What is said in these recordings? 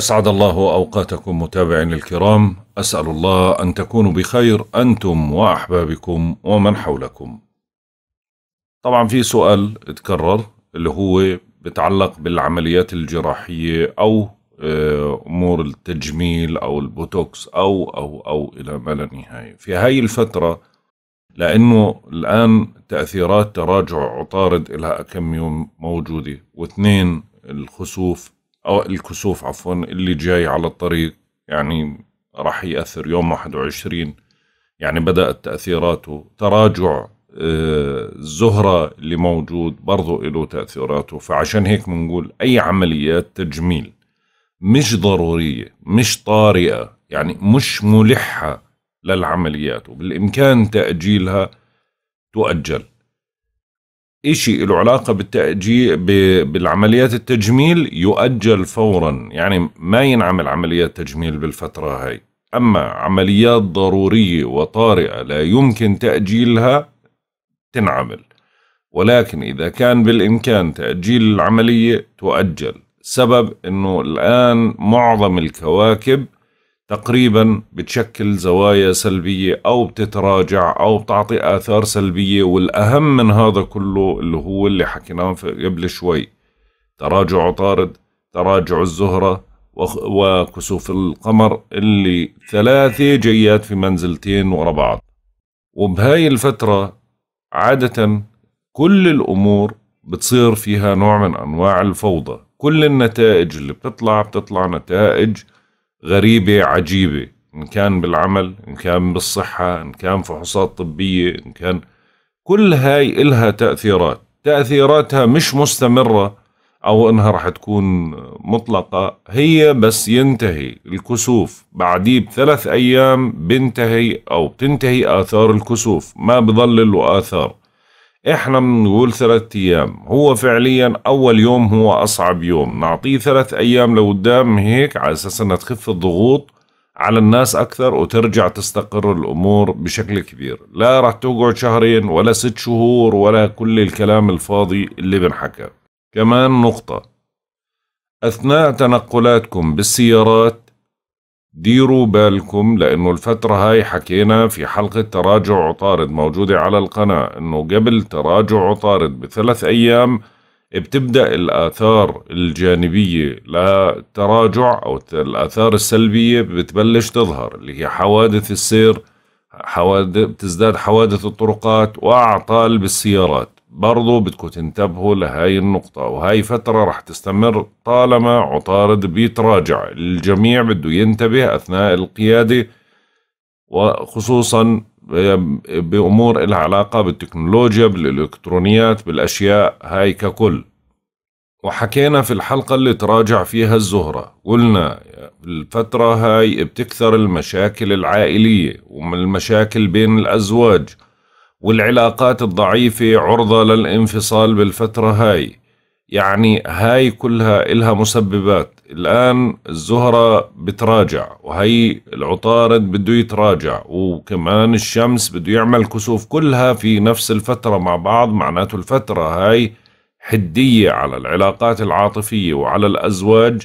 أسعد الله أوقاتكم متابعين الكرام أسأل الله أن تكونوا بخير أنتم وأحبابكم ومن حولكم طبعا في سؤال اتكرر اللي هو بتعلق بالعمليات الجراحية أو آه، أمور التجميل أو البوتوكس أو أو أو إلى ما لا نهاية في هاي الفترة لأنه الآن تأثيرات تراجع عطارد لها كم يوم موجودة واثنين الخسوف أو الكسوف عفوا اللي جاي على الطريق يعني راح يأثر يوم 21 يعني بدأت تأثيراته تراجع آه، الزهرة اللي موجود برضو له تأثيراته فعشان هيك بنقول أي عمليات تجميل مش ضرورية مش طارئة يعني مش ملحة للعمليات وبالإمكان تأجيلها تؤجل إشي له علاقة بالتأجيل بالعمليات التجميل يؤجل فورا يعني ما ينعمل عمليات تجميل بالفترة هاي أما عمليات ضرورية وطارئة لا يمكن تأجيلها تنعمل ولكن إذا كان بالإمكان تأجيل العملية تؤجل سبب أنه الآن معظم الكواكب تقريبا بتشكل زوايا سلبية أو بتتراجع أو بتعطي آثار سلبية والأهم من هذا كله اللي هو اللي حكيناه قبل شوي تراجع عطارد تراجع الزهرة وكسوف القمر اللي ثلاثة جيات في منزلتين ورا بعض وبهاي الفترة عادة كل الأمور بتصير فيها نوع من أنواع الفوضى كل النتائج اللي بتطلع بتطلع نتائج غريبة عجيبة إن كان بالعمل إن كان بالصحة إن كان فحوصات طبية إن كان كل هاي إلها تأثيرات تأثيراتها مش مستمرة أو إنها رح تكون مطلقة هي بس ينتهي الكسوف بعديه بثلاث أيام بنتهي أو بتنتهي آثار الكسوف ما بضل له آثار احنا بنقول ثلاث ايام هو فعليا اول يوم هو اصعب يوم نعطيه ثلاث ايام لقدام هيك على اساس انها تخف الضغوط على الناس اكثر وترجع تستقر الامور بشكل كبير لا راح تقعد شهرين ولا ست شهور ولا كل الكلام الفاضي اللي بنحكى كمان نقطة أثناء تنقلاتكم بالسيارات ديروا بالكم لأنه الفترة هاي حكينا في حلقة تراجع عطارد موجودة على القناة أنه قبل تراجع عطارد بثلاث أيام بتبدأ الآثار الجانبية للتراجع أو الآثار السلبية بتبلش تظهر اللي هي حوادث السير حوادث بتزداد حوادث الطرقات وأعطال بالسيارات برضو بدكم تنتبهوا لهاي النقطة وهاي فترة رح تستمر طالما عطارد بيتراجع الجميع بده ينتبه أثناء القيادة وخصوصا بأمور لها علاقة بالتكنولوجيا بالإلكترونيات بالأشياء هاي ككل وحكينا في الحلقة اللي تراجع فيها الزهرة قلنا الفترة هاي بتكثر المشاكل العائلية والمشاكل بين الأزواج والعلاقات الضعيفة عرضة للانفصال بالفترة هاي يعني هاي كلها إلها مسببات الآن الزهرة بتراجع وهي العطارد بده يتراجع وكمان الشمس بده يعمل كسوف كلها في نفس الفترة مع بعض معناته الفترة هاي حدية على العلاقات العاطفية وعلى الأزواج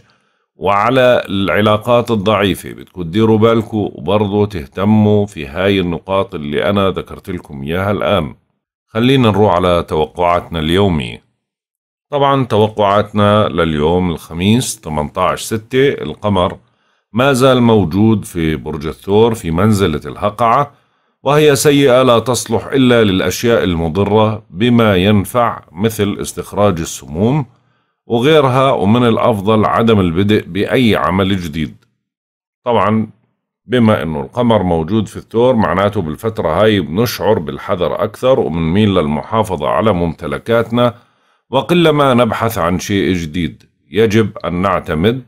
وعلى العلاقات الضعيفة بدكم تديروا بالكم وبرضه تهتموا في هاي النقاط اللي أنا ذكرت لكم إياها الآن خلينا نروح على توقعاتنا اليومية طبعا توقعاتنا لليوم الخميس 18 6 القمر ما زال موجود في برج الثور في منزلة الهقعة وهي سيئة لا تصلح إلا للأشياء المضرة بما ينفع مثل استخراج السموم وغيرها ومن الأفضل عدم البدء بأي عمل جديد طبعا بما أنه القمر موجود في الثور معناته بالفترة هاي بنشعر بالحذر أكثر وبنميل للمحافظة على ممتلكاتنا وقلما نبحث عن شيء جديد يجب أن نعتمد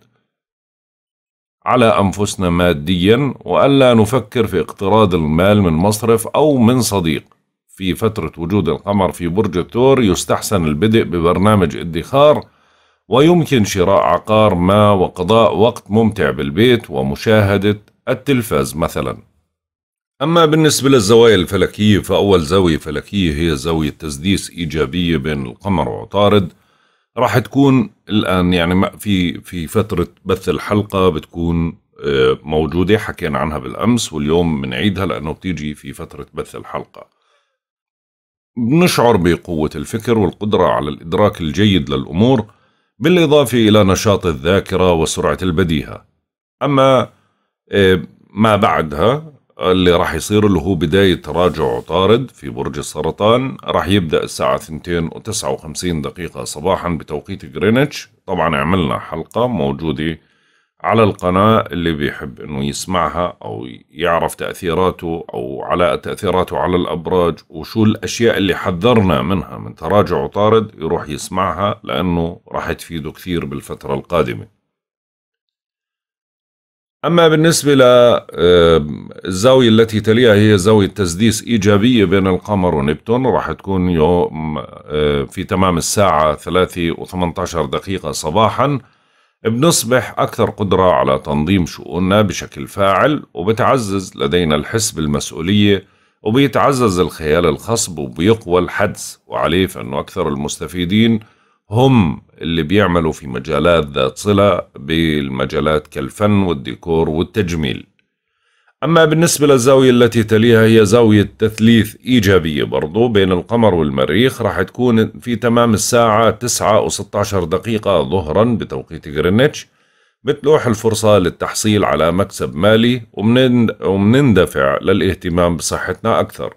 على أنفسنا ماديا وألا نفكر في اقتراض المال من مصرف أو من صديق في فترة وجود القمر في برج الثور يستحسن البدء ببرنامج ادخار ويمكن شراء عقار ما وقضاء وقت ممتع بالبيت ومشاهدة التلفاز مثلا أما بالنسبة للزوايا الفلكية فأول زاوية فلكية هي زاوية تسديس إيجابية بين القمر وعطارد راح تكون الآن يعني في في فترة بث الحلقة بتكون آه، موجودة حكينا عنها بالأمس واليوم بنعيدها لأنه بتيجي في فترة بث الحلقة بنشعر بقوة الفكر والقدرة على الإدراك الجيد للأمور بالإضافة إلى نشاط الذاكرة وسرعة البديهة أما آه، ما بعدها اللي راح يصير اللي هو بداية تراجع عطارد في برج السرطان راح يبدأ الساعة 2 و59 دقيقة صباحا بتوقيت جرينتش طبعا عملنا حلقة موجودة على القناة اللي بيحب انه يسمعها او يعرف تأثيراته او على تأثيراته على الابراج وشو الاشياء اللي حذرنا منها من تراجع وطارد يروح يسمعها لانه راح تفيده كثير بالفترة القادمة أما بالنسبة للزاوية التي تليها هي زاوية تسديس إيجابية بين القمر ونبتون راح تكون يوم في تمام الساعة 3 و18 دقيقة صباحاً بنصبح أكثر قدرة على تنظيم شؤوننا بشكل فاعل وبتعزز لدينا الحس بالمسؤولية وبيتعزز الخيال الخصب وبيقوى الحدس وعليه فإنه أكثر المستفيدين هم اللي بيعملوا في مجالات ذات صلة بالمجالات كالفن والديكور والتجميل أما بالنسبة للزاوية التي تليها هي زاوية تثليث إيجابية برضو بين القمر والمريخ راح تكون في تمام الساعة 9 و 16 دقيقة ظهرا بتوقيت غرينتش بتلوح الفرصة للتحصيل على مكسب مالي ومنندفع للاهتمام بصحتنا أكثر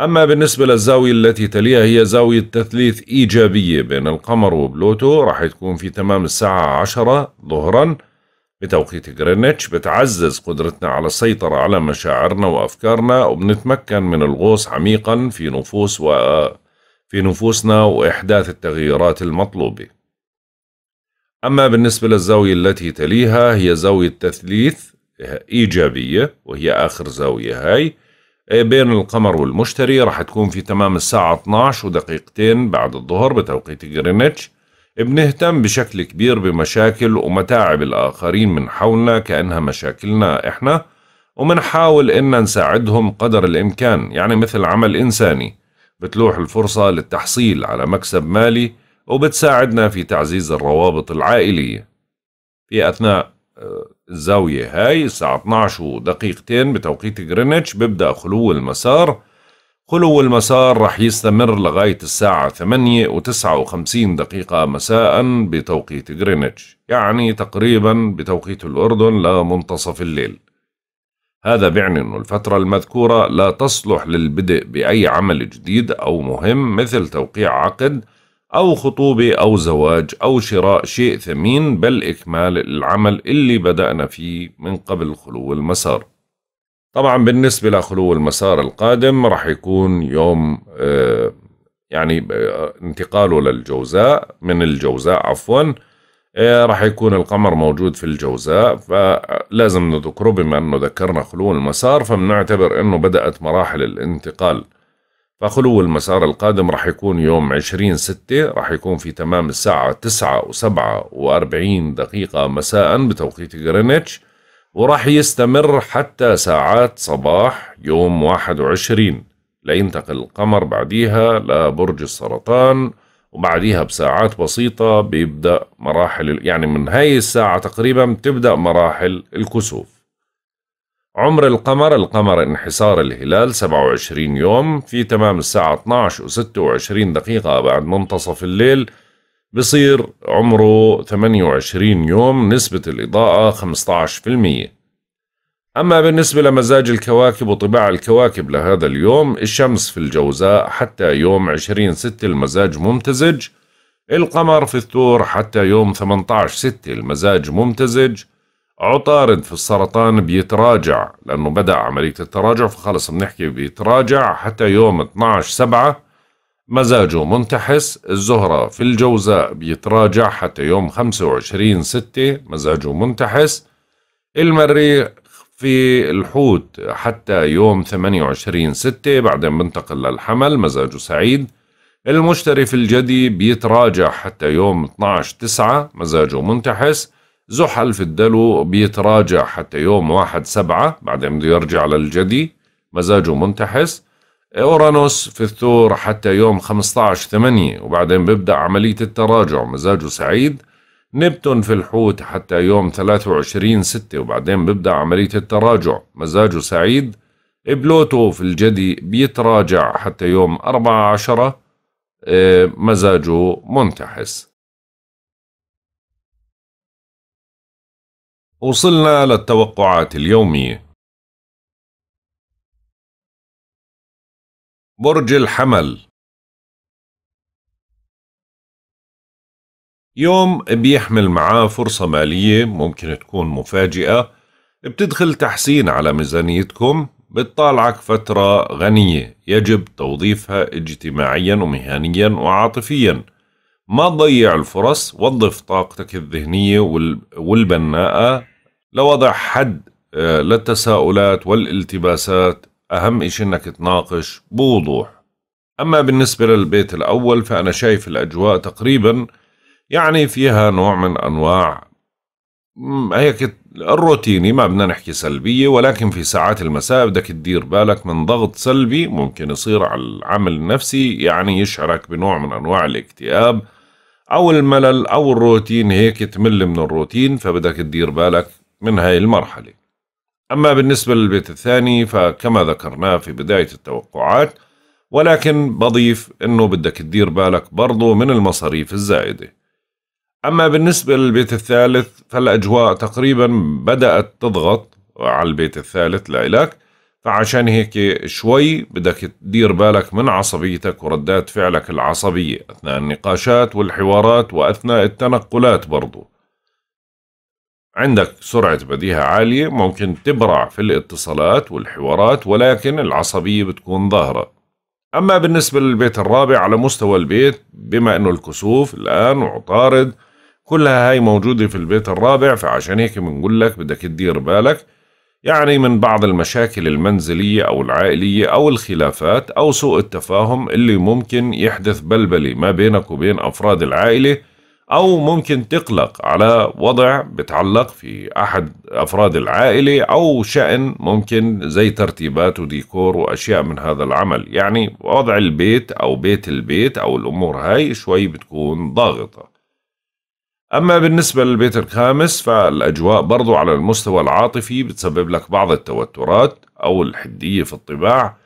أما بالنسبة للزاوية التي تليها هي زاوية تثليث إيجابية بين القمر وبلوتو راح تكون في تمام الساعة 10 ظهراً بتوقيت غرينتش بتعزز قدرتنا على السيطرة على مشاعرنا وأفكارنا وبنتمكن من الغوص عميقا في نفوس و... في نفوسنا وإحداث التغييرات المطلوبة أما بالنسبة للزاوية التي تليها هي زاوية تثليث إيجابية وهي آخر زاوية هاي إيه، بين القمر والمشتري راح تكون في تمام الساعة 12 ودقيقتين بعد الظهر بتوقيت غرينتش بنهتم بشكل كبير بمشاكل ومتاعب الآخرين من حولنا كأنها مشاكلنا إحنا ومنحاول إن نساعدهم قدر الإمكان يعني مثل عمل إنساني بتلوح الفرصة للتحصيل على مكسب مالي وبتساعدنا في تعزيز الروابط العائلية في أثناء آه، الزاوية هاي الساعة 12 ودقيقتين بتوقيت جرينتش ببدأ خلو المسار خلو المسار رح يستمر لغاية الساعة 8 و 59 دقيقة مساء بتوقيت جرينتش يعني تقريبا بتوقيت الأردن لمنتصف الليل هذا بيعني أن الفترة المذكورة لا تصلح للبدء بأي عمل جديد أو مهم مثل توقيع عقد أو خطوبة أو زواج أو شراء شيء ثمين بل إكمال العمل اللي بدأنا فيه من قبل خلو المسار طبعا بالنسبة لخلو المسار القادم راح يكون يوم آه، يعني آه، انتقاله للجوزاء من الجوزاء عفوا آه، راح يكون القمر موجود في الجوزاء فلازم نذكره بما أنه ذكرنا خلو المسار فبنعتبر أنه بدأت مراحل الانتقال فخلو المسار القادم راح يكون يوم 20 ستة راح يكون في تمام الساعة تسعة وسبعة وأربعين دقيقة مساء بتوقيت غرينتش وراح يستمر حتى ساعات صباح يوم 21 لينتقل القمر بعديها لبرج السرطان وبعديها بساعات بسيطة بيبدأ مراحل يعني من هاي الساعة تقريبا بتبدأ مراحل الكسوف عمر القمر القمر انحسار الهلال 27 يوم في تمام الساعة 12 و26 دقيقة بعد منتصف الليل بصير عمره 28 يوم نسبة الإضاءة 15% أما بالنسبة لمزاج الكواكب وطباع الكواكب لهذا اليوم الشمس في الجوزاء حتى يوم 20 6 المزاج ممتزج القمر في الثور حتى يوم 18 6 المزاج ممتزج عطارد في السرطان بيتراجع لأنه بدأ عملية التراجع فخلص بنحكي بيتراجع حتى يوم 12 7 مزاجه منتحس الزهرة في الجوزاء بيتراجع حتى يوم 25 ستة مزاجه منتحس المريخ في الحوت حتى يوم 28 ستة بعدين بنتقل للحمل مزاجه سعيد المشتري في الجدي بيتراجع حتى يوم 12 تسعة مزاجه منتحس زحل في الدلو بيتراجع حتى يوم واحد سبعة بعدين بده يرجع للجدي مزاجه منتحس أورانوس في الثور حتى يوم 15 8 وبعدين بيبدأ عملية التراجع مزاجه سعيد نبتون في الحوت حتى يوم 23 6 وبعدين بيبدأ عملية التراجع مزاجه سعيد بلوتو في الجدي بيتراجع حتى يوم 14 آه، مزاجه منتحس وصلنا للتوقعات اليوميه برج الحمل يوم بيحمل معاه فرصة مالية ممكن تكون مفاجئة بتدخل تحسين على ميزانيتكم بتطالعك فترة غنية يجب توظيفها اجتماعيا ومهنيا وعاطفيا ما تضيع الفرص وظف طاقتك الذهنية والبناءة لوضع حد آه، للتساؤلات والالتباسات أهم إشي إنك تناقش بوضوح أما بالنسبة للبيت الأول فأنا شايف الأجواء تقريبا يعني فيها نوع من أنواع هيك الروتيني ما بدنا نحكي سلبية ولكن في ساعات المساء بدك تدير بالك من ضغط سلبي ممكن يصير على العمل النفسي يعني يشعرك بنوع من أنواع الاكتئاب أو الملل أو الروتين هيك تمل من الروتين فبدك تدير بالك من هاي المرحلة أما بالنسبة للبيت الثاني فكما ذكرناه في بداية التوقعات ولكن بضيف أنه بدك تدير بالك برضو من المصاريف الزائدة أما بالنسبة للبيت الثالث فالأجواء تقريبا بدأت تضغط على البيت الثالث لإلك فعشان هيك شوي بدك تدير بالك من عصبيتك وردات فعلك العصبية أثناء النقاشات والحوارات وأثناء التنقلات برضو عندك سرعة بديهة عالية ممكن تبرع في الاتصالات والحوارات ولكن العصبية بتكون ظاهرة أما بالنسبة للبيت الرابع على مستوى البيت بما أنه الكسوف الآن وعطارد كلها هاي موجودة في البيت الرابع فعشان هيك بنقول لك بدك تدير بالك يعني من بعض المشاكل المنزلية أو العائلية أو الخلافات أو سوء التفاهم اللي ممكن يحدث بلبلة ما بينك وبين أفراد العائلة أو ممكن تقلق على وضع بتعلق في أحد أفراد العائلة أو شأن ممكن زي ترتيبات وديكور وأشياء من هذا العمل يعني وضع البيت أو بيت البيت أو الأمور هاي شوي بتكون ضاغطة أما بالنسبة للبيت الخامس فالأجواء برضو على المستوى العاطفي بتسبب لك بعض التوترات أو الحدية في الطباع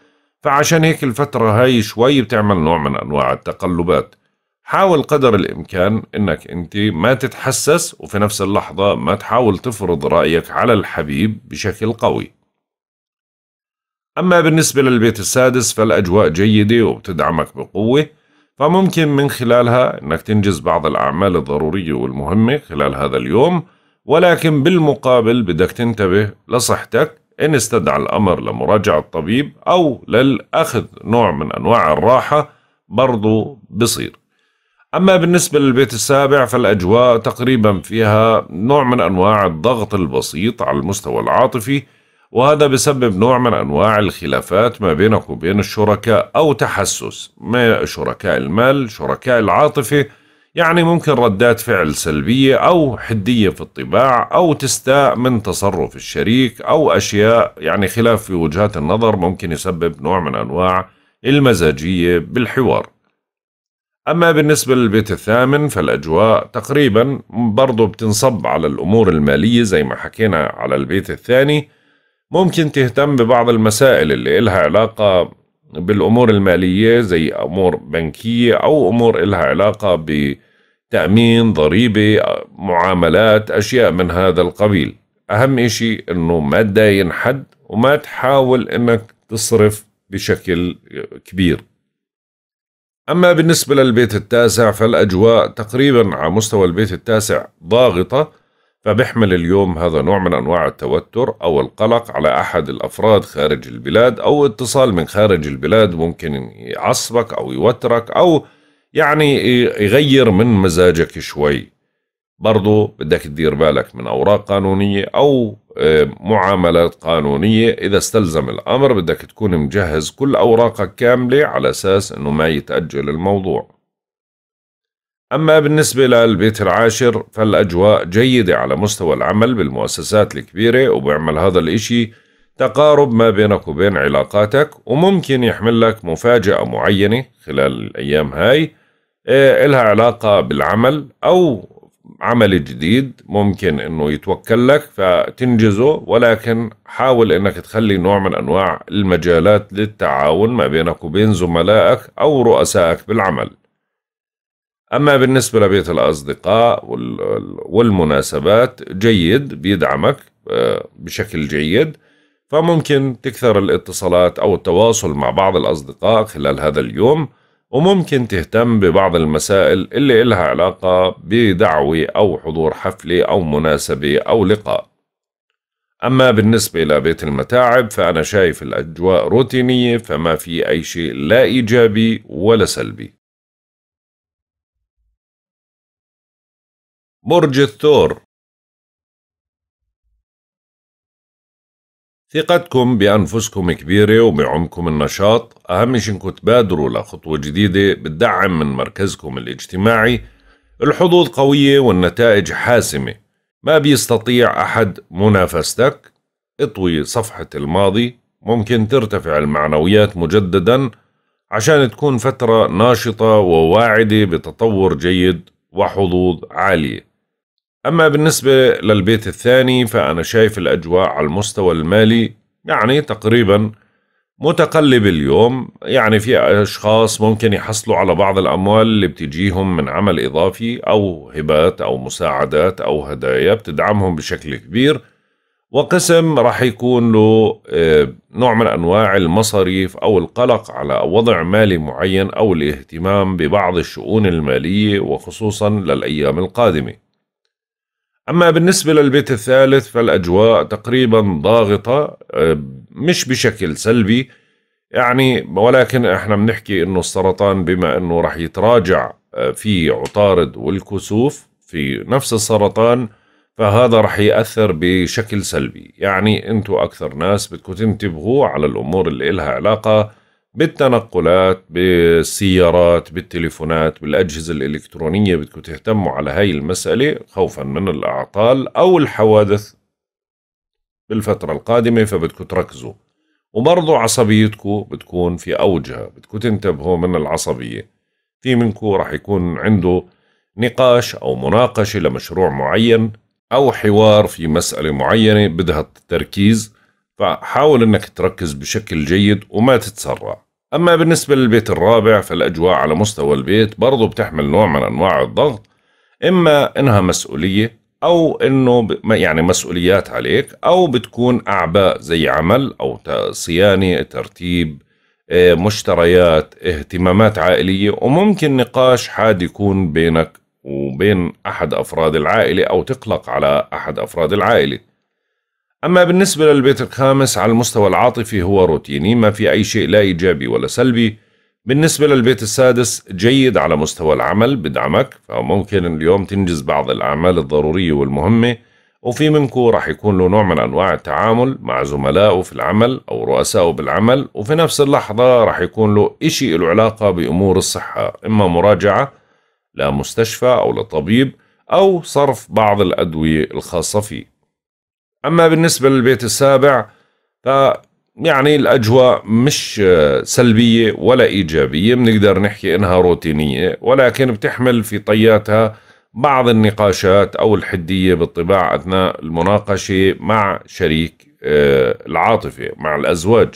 فعشان هيك الفترة هاي شوي بتعمل نوع من أنواع التقلبات حاول قدر الامكان انك انت ما تتحسس وفي نفس اللحظه ما تحاول تفرض رايك على الحبيب بشكل قوي اما بالنسبه للبيت السادس فالاجواء جيده وبتدعمك بقوه فممكن من خلالها انك تنجز بعض الاعمال الضروريه والمهمه خلال هذا اليوم ولكن بالمقابل بدك تنتبه لصحتك ان استدعى الامر لمراجعه الطبيب او للاخذ نوع من انواع الراحه برضو بصير أما بالنسبة للبيت السابع فالأجواء تقريبا فيها نوع من أنواع الضغط البسيط على المستوى العاطفي وهذا بسبب نوع من أنواع الخلافات ما بينك وبين الشركاء أو تحسس ما شركاء المال شركاء العاطفة يعني ممكن ردات فعل سلبية أو حدية في الطباع أو تستاء من تصرف الشريك أو أشياء يعني خلاف في وجهات النظر ممكن يسبب نوع من أنواع المزاجية بالحوار أما بالنسبة للبيت الثامن فالأجواء تقريبا برضو بتنصب على الأمور المالية زي ما حكينا على البيت الثاني ممكن تهتم ببعض المسائل اللي إلها علاقة بالأمور المالية زي أمور بنكية أو أمور إلها علاقة بتأمين ضريبة معاملات أشياء من هذا القبيل أهم إشي أنه ما تداين حد وما تحاول أنك تصرف بشكل كبير أما بالنسبة للبيت التاسع فالأجواء تقريبا على مستوى البيت التاسع ضاغطة فبيحمل اليوم هذا نوع من أنواع التوتر أو القلق على أحد الأفراد خارج البلاد أو اتصال من خارج البلاد ممكن يعصبك أو يوترك أو يعني يغير من مزاجك شوي برضو بدك تدير بالك من أوراق قانونية أو معاملات قانونية إذا استلزم الأمر بدك تكون مجهز كل أوراقك كاملة على أساس أنه ما يتأجل الموضوع أما بالنسبة للبيت العاشر فالأجواء جيدة على مستوى العمل بالمؤسسات الكبيرة وبيعمل هذا الإشي تقارب ما بينك وبين علاقاتك وممكن يحمل لك مفاجأة معينة خلال الأيام هاي إيه، إلها علاقة بالعمل أو عمل جديد ممكن انه يتوكل لك فتنجزه ولكن حاول انك تخلي نوع من انواع المجالات للتعاون ما بينك وبين زملائك او رؤسائك بالعمل اما بالنسبة لبيت الاصدقاء والمناسبات جيد بيدعمك آه، بشكل جيد فممكن تكثر الاتصالات او التواصل مع بعض الاصدقاء خلال هذا اليوم وممكن تهتم ببعض المسائل اللي إلها علاقة بدعوة أو حضور حفلة أو مناسبة أو لقاء أما بالنسبة إلى بيت المتاعب فأنا شايف الأجواء روتينية فما في أي شيء لا إيجابي ولا سلبي برج الثور ثقتكم بأنفسكم كبيرة وبعمكم النشاط أهم شي إنكم تبادروا لخطوة جديدة بتدعم من مركزكم الاجتماعي الحظوظ قوية والنتائج حاسمة ما بيستطيع أحد منافستك اطوي صفحة الماضي ممكن ترتفع المعنويات مجددا عشان تكون فترة ناشطة وواعدة بتطور جيد وحظوظ عالية أما بالنسبة للبيت الثاني فأنا شايف الأجواء على المستوى المالي يعني تقريبا متقلبة اليوم يعني في أشخاص ممكن يحصلوا على بعض الأموال اللي بتجيهم من عمل إضافي أو هبات أو مساعدات أو هدايا بتدعمهم بشكل كبير وقسم راح يكون له آه، نوع من أنواع المصاريف أو القلق على وضع مالي معين أو الاهتمام ببعض الشؤون المالية وخصوصا للأيام القادمة أما بالنسبة للبيت الثالث فالأجواء تقريبا ضاغطة آه، مش بشكل سلبي يعني ولكن احنا بنحكي انه السرطان بما انه رح يتراجع آه، في عطارد والكسوف في نفس السرطان فهذا رح يأثر بشكل سلبي يعني انتوا أكثر ناس بدكم تنتبهوا على الأمور اللي إلها علاقة بالتنقلات بالسيارات بالتليفونات بالأجهزة الإلكترونية بدكم تهتموا على هاي المسألة خوفا من الأعطال أو الحوادث بالفترة القادمة فبدكم تركزوا وبرضو عصبيتكم بتكون في أوجها بدكم تنتبهوا من العصبية في منكم رح يكون عنده نقاش أو مناقشة لمشروع معين أو حوار في مسألة معينة بدها التركيز فحاول انك تركز بشكل جيد وما تتسرع أما بالنسبة للبيت الرابع فالأجواء على مستوى البيت برضه بتحمل نوع من أنواع الضغط إما إنها مسؤولية أو إنه يعني مسؤوليات عليك أو بتكون أعباء زي عمل أو صيانة ترتيب آه، مشتريات اهتمامات عائلية وممكن نقاش حاد يكون بينك وبين أحد أفراد العائلة أو تقلق على أحد أفراد العائلة أما بالنسبة للبيت الخامس على المستوى العاطفي هو روتيني ما في أي شيء لا إيجابي ولا سلبي بالنسبة للبيت السادس جيد على مستوى العمل بدعمك فممكن اليوم تنجز بعض الأعمال الضرورية والمهمة وفي منكو راح يكون له نوع من أنواع التعامل مع زملائه في العمل أو رؤسائه بالعمل وفي نفس اللحظة راح يكون له إشي له علاقة بأمور الصحة إما مراجعة لمستشفى أو لطبيب أو صرف بعض الأدوية الخاصة فيه أما بالنسبة للبيت السابع ف يعني الأجواء مش سلبية ولا إيجابية بنقدر نحكي إنها روتينية ولكن بتحمل في طياتها بعض النقاشات أو الحدية بالطباع أثناء المناقشة مع شريك آه، العاطفة مع الأزواج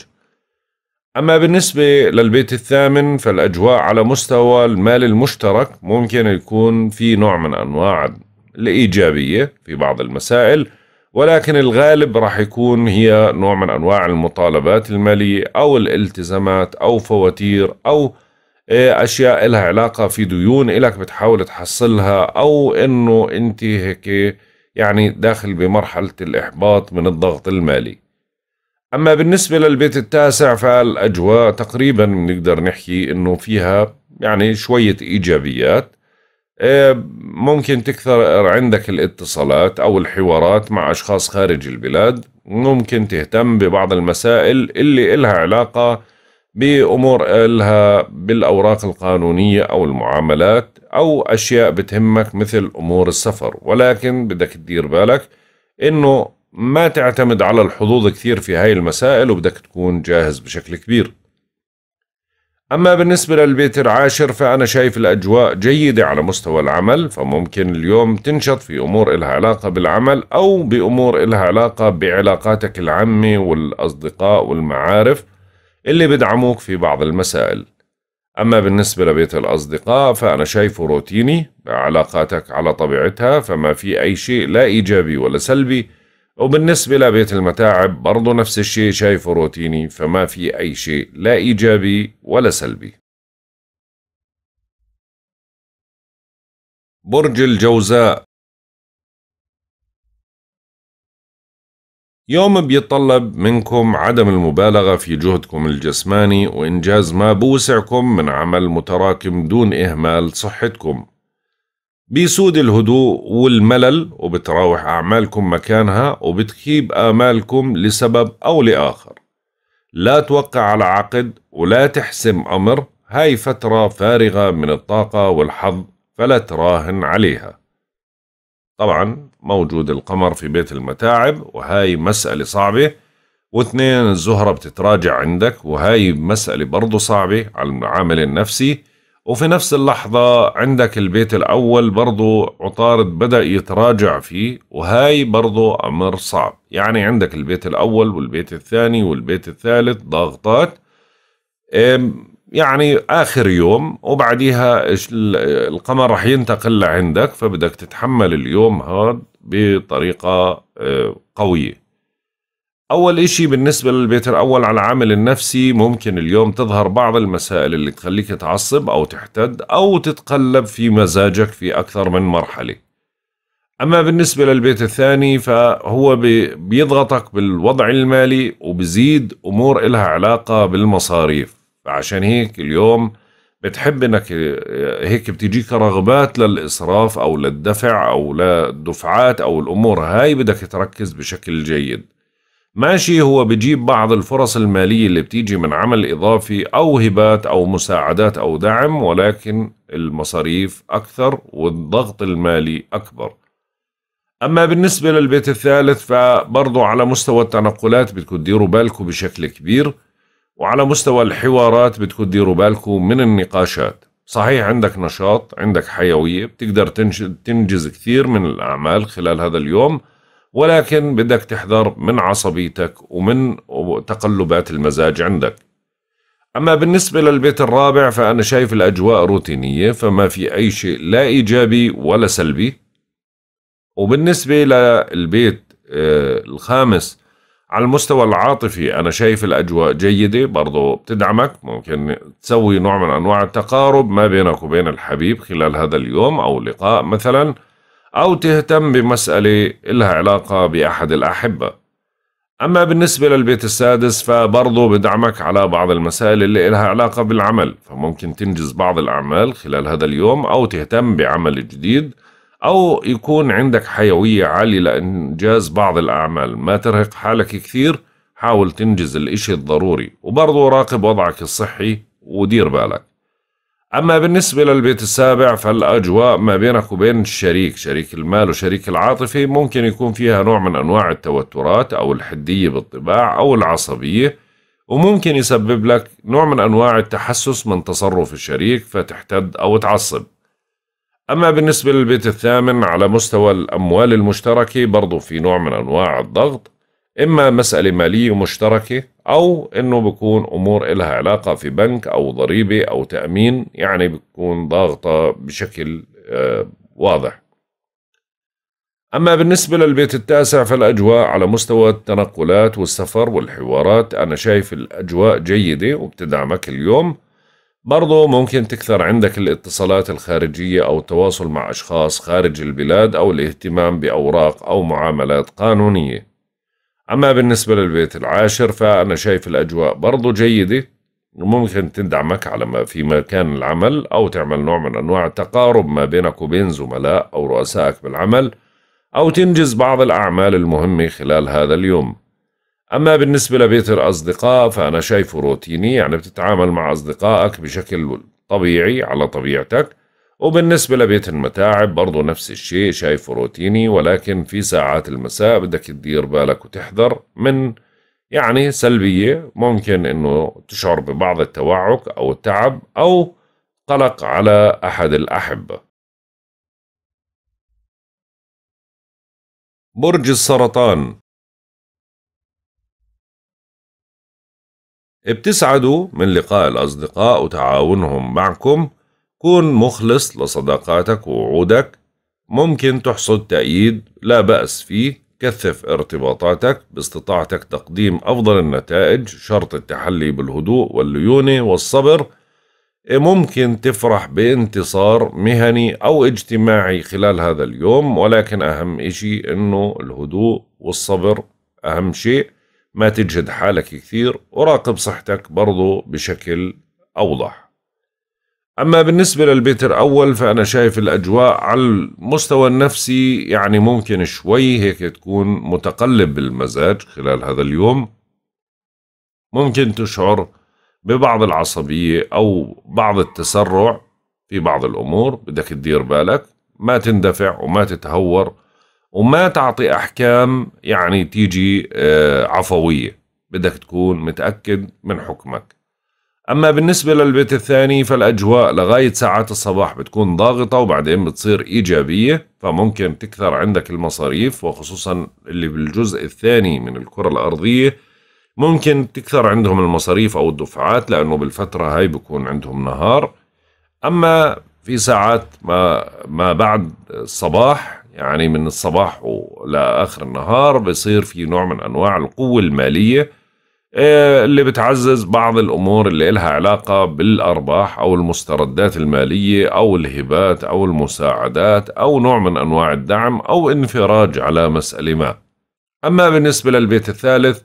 أما بالنسبة للبيت الثامن فالأجواء على مستوى المال المشترك ممكن يكون في نوع من أنواع الإيجابية في بعض المسائل ولكن الغالب راح يكون هي نوع من أنواع المطالبات المالية أو الالتزامات أو فواتير أو آه، أشياء إلها علاقة في ديون إلك بتحاول تحصلها أو إنه أنت هيك يعني داخل بمرحلة الإحباط من الضغط المالي أما بالنسبة للبيت التاسع فالأجواء تقريبا بنقدر نحكي إنه فيها يعني شوية إيجابيات إيه، ممكن تكثر عندك الاتصالات أو الحوارات مع أشخاص خارج البلاد ممكن تهتم ببعض المسائل اللي إلها علاقة بأمور إلها بالأوراق القانونية أو المعاملات أو أشياء بتهمك مثل أمور السفر ولكن بدك تدير بالك إنه ما تعتمد على الحظوظ كثير في هاي المسائل وبدك تكون جاهز بشكل كبير أما بالنسبة للبيت العاشر فأنا شايف الأجواء جيدة على مستوى العمل فممكن اليوم تنشط في أمور إلها علاقة بالعمل أو بأمور إلها علاقة بعلاقاتك العامة والأصدقاء والمعارف اللي بدعموك في بعض المسائل أما بالنسبة لبيت الأصدقاء فأنا شايفه روتيني علاقاتك على طبيعتها فما في أي شيء لا إيجابي ولا سلبي وبالنسبة لبيت المتاعب برضه نفس الشيء شايفه روتيني فما في أي شيء لا إيجابي ولا سلبي برج الجوزاء يوم بيتطلب منكم عدم المبالغة في جهدكم الجسماني وإنجاز ما بوسعكم من عمل متراكم دون إهمال صحتكم بيسود الهدوء والملل وبتراوح أعمالكم مكانها وبتخيب آمالكم لسبب أو لآخر لا توقع على عقد ولا تحسم أمر هاي فترة فارغة من الطاقة والحظ فلا تراهن عليها طبعا موجود القمر في بيت المتاعب وهاي مسألة صعبة واثنين الزهرة بتتراجع عندك وهاي مسألة برضو صعبة على المعامل النفسي وفي نفس اللحظة عندك البيت الأول برضو عطارد بدأ يتراجع فيه وهاي برضو أمر صعب يعني عندك البيت الأول والبيت الثاني والبيت الثالث ضغطات يعني آخر يوم وبعديها القمر رح ينتقل لعندك فبدك تتحمل اليوم هذا بطريقة أه، قوية أول إشي بالنسبة للبيت الأول على العامل النفسي ممكن اليوم تظهر بعض المسائل اللي تخليك تعصب أو تحتد أو تتقلب في مزاجك في أكثر من مرحلة أما بالنسبة للبيت الثاني فهو بيضغطك بالوضع المالي وبزيد أمور إلها علاقة بالمصاريف فعشان هيك اليوم بتحب انك هيك بتجيك رغبات للاسراف او للدفع او للدفعات او الامور هاي بدك تركز بشكل جيد ماشي هو بجيب بعض الفرص المالية اللي بتيجي من عمل إضافي أو هبات أو مساعدات أو دعم ولكن المصاريف أكثر والضغط المالي أكبر أما بالنسبة للبيت الثالث فبرضو على مستوى التنقلات بتكون ديروا بالكم بشكل كبير وعلى مستوى الحوارات بتكون ديروا بالكم من النقاشات صحيح عندك نشاط عندك حيوية بتقدر تنجز كثير من الأعمال خلال هذا اليوم ولكن بدك تحذر من عصبيتك ومن تقلبات المزاج عندك أما بالنسبة للبيت الرابع فأنا شايف الأجواء روتينية فما في أي شيء لا إيجابي ولا سلبي وبالنسبة للبيت آه، الخامس على المستوى العاطفي أنا شايف الأجواء جيدة برضو بتدعمك ممكن تسوي نوع من أنواع التقارب ما بينك وبين الحبيب خلال هذا اليوم أو لقاء مثلاً أو تهتم بمسألة إلها علاقة بأحد الأحبة أما بالنسبة للبيت السادس فبرضه بدعمك على بعض المسائل اللي إلها علاقة بالعمل فممكن تنجز بعض الأعمال خلال هذا اليوم أو تهتم بعمل جديد أو يكون عندك حيوية عالية لإنجاز بعض الأعمال ما ترهق حالك كثير حاول تنجز الإشي الضروري وبرضه راقب وضعك الصحي ودير بالك أما بالنسبة للبيت السابع فالأجواء ما بينك وبين الشريك شريك المال وشريك العاطفي ممكن يكون فيها نوع من أنواع التوترات أو الحدية بالطباع أو العصبية وممكن يسبب لك نوع من أنواع التحسس من تصرف الشريك فتحتد أو تعصب أما بالنسبة للبيت الثامن على مستوى الأموال المشتركة برضو في نوع من أنواع الضغط إما مسألة مالية مشتركة أو إنه بكون أمور إلها علاقة في بنك أو ضريبة أو تأمين يعني بتكون ضاغطة بشكل آه، واضح أما بالنسبة للبيت التاسع فالأجواء على مستوى التنقلات والسفر والحوارات أنا شايف الأجواء جيدة وبتدعمك اليوم برضو ممكن تكثر عندك الاتصالات الخارجية أو التواصل مع أشخاص خارج البلاد أو الاهتمام بأوراق أو معاملات قانونية أما بالنسبة للبيت العاشر فأنا شايف الأجواء برضو جيدة ممكن تدعمك على ما في مكان العمل أو تعمل نوع من أنواع التقارب ما بينك وبين زملاء أو رؤسائك بالعمل أو تنجز بعض الأعمال المهمة خلال هذا اليوم أما بالنسبة لبيت الأصدقاء فأنا شايفه روتيني يعني بتتعامل مع أصدقائك بشكل طبيعي على طبيعتك وبالنسبة لبيت المتاعب برضو نفس الشيء شايفه روتيني ولكن في ساعات المساء بدك تدير بالك وتحذر من يعني سلبية ممكن انه تشعر ببعض التوعك او التعب او قلق على احد الاحبة برج السرطان بتسعدوا من لقاء الاصدقاء وتعاونهم معكم كن مخلص لصداقاتك ووعودك ممكن تحصد تأييد لا بأس فيه كثف ارتباطاتك باستطاعتك تقديم أفضل النتائج شرط التحلي بالهدوء والليونة والصبر إيه، ممكن تفرح بانتصار مهني أو اجتماعي خلال هذا اليوم ولكن أهم إشي أنه الهدوء والصبر أهم شيء ما تجهد حالك كثير وراقب صحتك برضو بشكل أوضح أما بالنسبة للبيت الأول فأنا شايف الأجواء على المستوى النفسي يعني ممكن شوي هيك تكون متقلب بالمزاج خلال هذا اليوم ممكن تشعر ببعض العصبية أو بعض التسرع في بعض الأمور بدك تدير بالك ما تندفع وما تتهور وما تعطي أحكام يعني تيجي آه، عفوية بدك تكون متأكد من حكمك أما بالنسبة للبيت الثاني فالأجواء لغاية ساعات الصباح بتكون ضاغطة وبعدين بتصير إيجابية فممكن تكثر عندك المصاريف وخصوصا اللي بالجزء الثاني من الكرة الأرضية ممكن تكثر عندهم المصاريف أو الدفعات لأنه بالفترة هاي بكون عندهم نهار أما في ساعات ما, ما بعد الصباح يعني من الصباح لآخر النهار بصير في نوع من أنواع القوة المالية آه، اللي بتعزز بعض الأمور اللي إلها علاقة بالأرباح أو المستردات المالية أو الهبات أو المساعدات أو نوع من أنواع الدعم أو انفراج على مسألة ما أما بالنسبة للبيت الثالث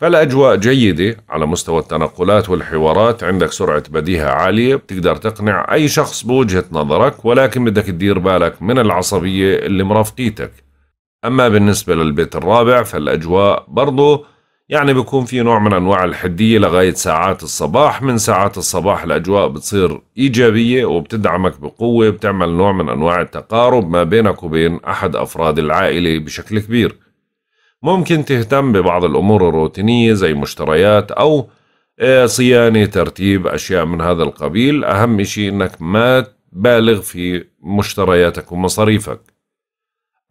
فالأجواء جيدة على مستوى التنقلات والحوارات عندك سرعة بديهة عالية بتقدر تقنع أي شخص بوجهة نظرك ولكن بدك تدير بالك من العصبية اللي مرافقيتك أما بالنسبة للبيت الرابع فالأجواء برضه يعني بيكون في نوع من انواع الحديه لغايه ساعات الصباح من ساعات الصباح الاجواء بتصير ايجابيه وبتدعمك بقوه بتعمل نوع من انواع التقارب ما بينك وبين احد افراد العائله بشكل كبير ممكن تهتم ببعض الامور الروتينيه زي مشتريات او آه، صيانه ترتيب اشياء من هذا القبيل اهم شيء انك ما تبالغ في مشترياتك ومصاريفك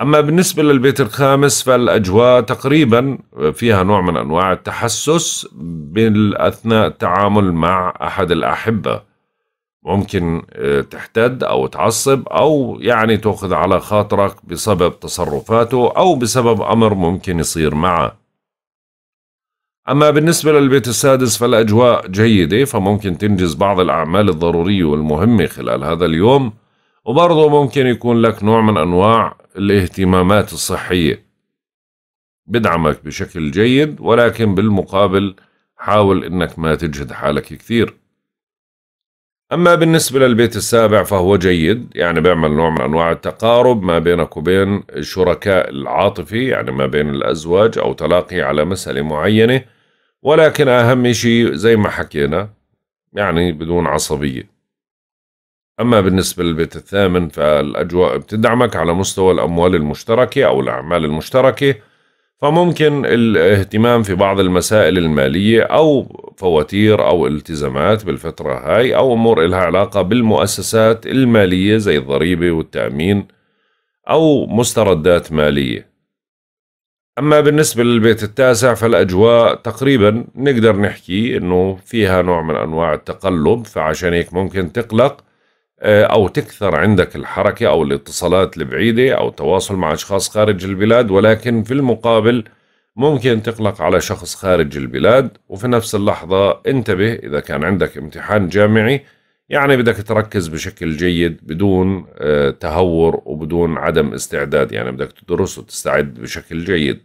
أما بالنسبة للبيت الخامس فالأجواء تقريبا فيها نوع من أنواع التحسس أثناء التعامل مع أحد الأحبة ممكن آه، تحتد أو تعصب أو يعني تأخذ على خاطرك بسبب تصرفاته أو بسبب أمر ممكن يصير معه أما بالنسبة للبيت السادس فالأجواء جيدة فممكن تنجز بعض الأعمال الضرورية والمهمة خلال هذا اليوم وبرضه ممكن يكون لك نوع من أنواع الاهتمامات الصحية بدعمك بشكل جيد ولكن بالمقابل حاول انك ما تجهد حالك كثير اما بالنسبة للبيت السابع فهو جيد يعني بيعمل نوع من انواع التقارب ما بينك وبين الشركاء العاطفي يعني ما بين الازواج او تلاقي على مسألة معينة ولكن اهم شيء زي ما حكينا يعني بدون عصبية أما بالنسبة للبيت الثامن فالأجواء بتدعمك على مستوى الأموال المشتركة أو الأعمال المشتركة فممكن الاهتمام في بعض المسائل المالية أو فواتير أو التزامات بالفترة هاي أو أمور إلها علاقة بالمؤسسات المالية زي الضريبة والتأمين أو مستردات مالية أما بالنسبة للبيت التاسع فالأجواء تقريبا نقدر نحكي أنه فيها نوع من أنواع التقلب فعشان هيك ممكن تقلق آه، أو تكثر عندك الحركة أو الاتصالات البعيدة أو التواصل مع أشخاص خارج البلاد ولكن في المقابل ممكن تقلق على شخص خارج البلاد وفي نفس اللحظة انتبه إذا كان عندك امتحان جامعي يعني بدك تركز بشكل جيد بدون آه، تهور وبدون عدم استعداد يعني بدك تدرس وتستعد بشكل جيد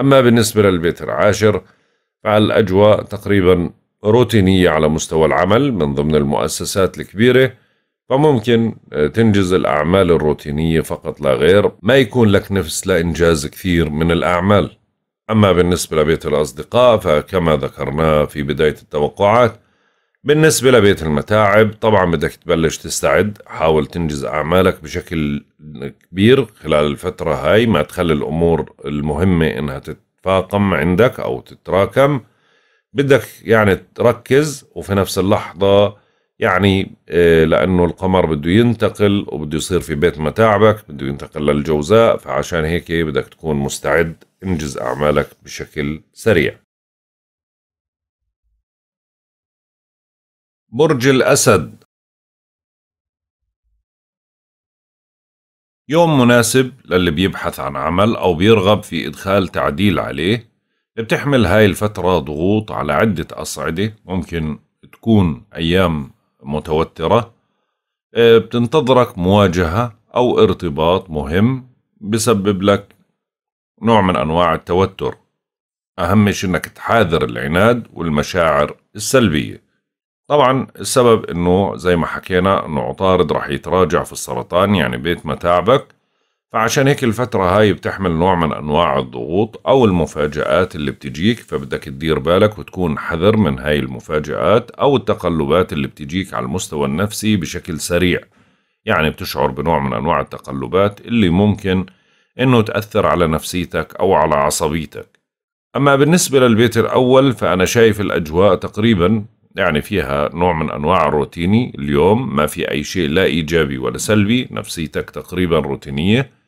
أما بالنسبة للبيت العاشر فالأجواء تقريبا روتينية على مستوى العمل من ضمن المؤسسات الكبيرة فممكن آه، تنجز الأعمال الروتينية فقط لا غير ما يكون لك نفس لإنجاز كثير من الأعمال أما بالنسبة لبيت الأصدقاء فكما ذكرنا في بداية التوقعات بالنسبة لبيت المتاعب طبعا بدك تبلش تستعد حاول تنجز أعمالك بشكل كبير خلال الفترة هاي ما تخلي الأمور المهمة إنها تتفاقم عندك أو تتراكم بدك يعني تركز وفي نفس اللحظة يعني آه، لأنه القمر بده ينتقل وبده يصير في بيت متاعبك بده ينتقل للجوزاء فعشان هيك بدك تكون مستعد انجز أعمالك بشكل سريع برج الأسد يوم مناسب للي بيبحث عن عمل أو بيرغب في إدخال تعديل عليه بتحمل هاي الفترة ضغوط على عدة أصعدة ممكن تكون أيام متوترة آه، بتنتظرك مواجهة أو ارتباط مهم بسبب لك نوع من أنواع التوتر أهم شيء أنك تحاذر العناد والمشاعر السلبية طبعا السبب أنه زي ما حكينا أنه عطارد رح يتراجع في السرطان يعني بيت متاعبك فعشان هيك الفترة هاي بتحمل نوع من أنواع الضغوط أو المفاجآت اللي بتجيك فبدك تدير بالك وتكون حذر من هاي المفاجآت أو التقلبات اللي بتجيك على المستوى النفسي بشكل سريع يعني بتشعر بنوع من أنواع التقلبات اللي ممكن إنه تأثر على نفسيتك أو على عصبيتك أما بالنسبة للبيت الأول فأنا شايف الأجواء تقريبا يعني فيها نوع من أنواع الروتيني اليوم ما في أي شيء لا إيجابي ولا سلبي نفسيتك تقريبا روتينية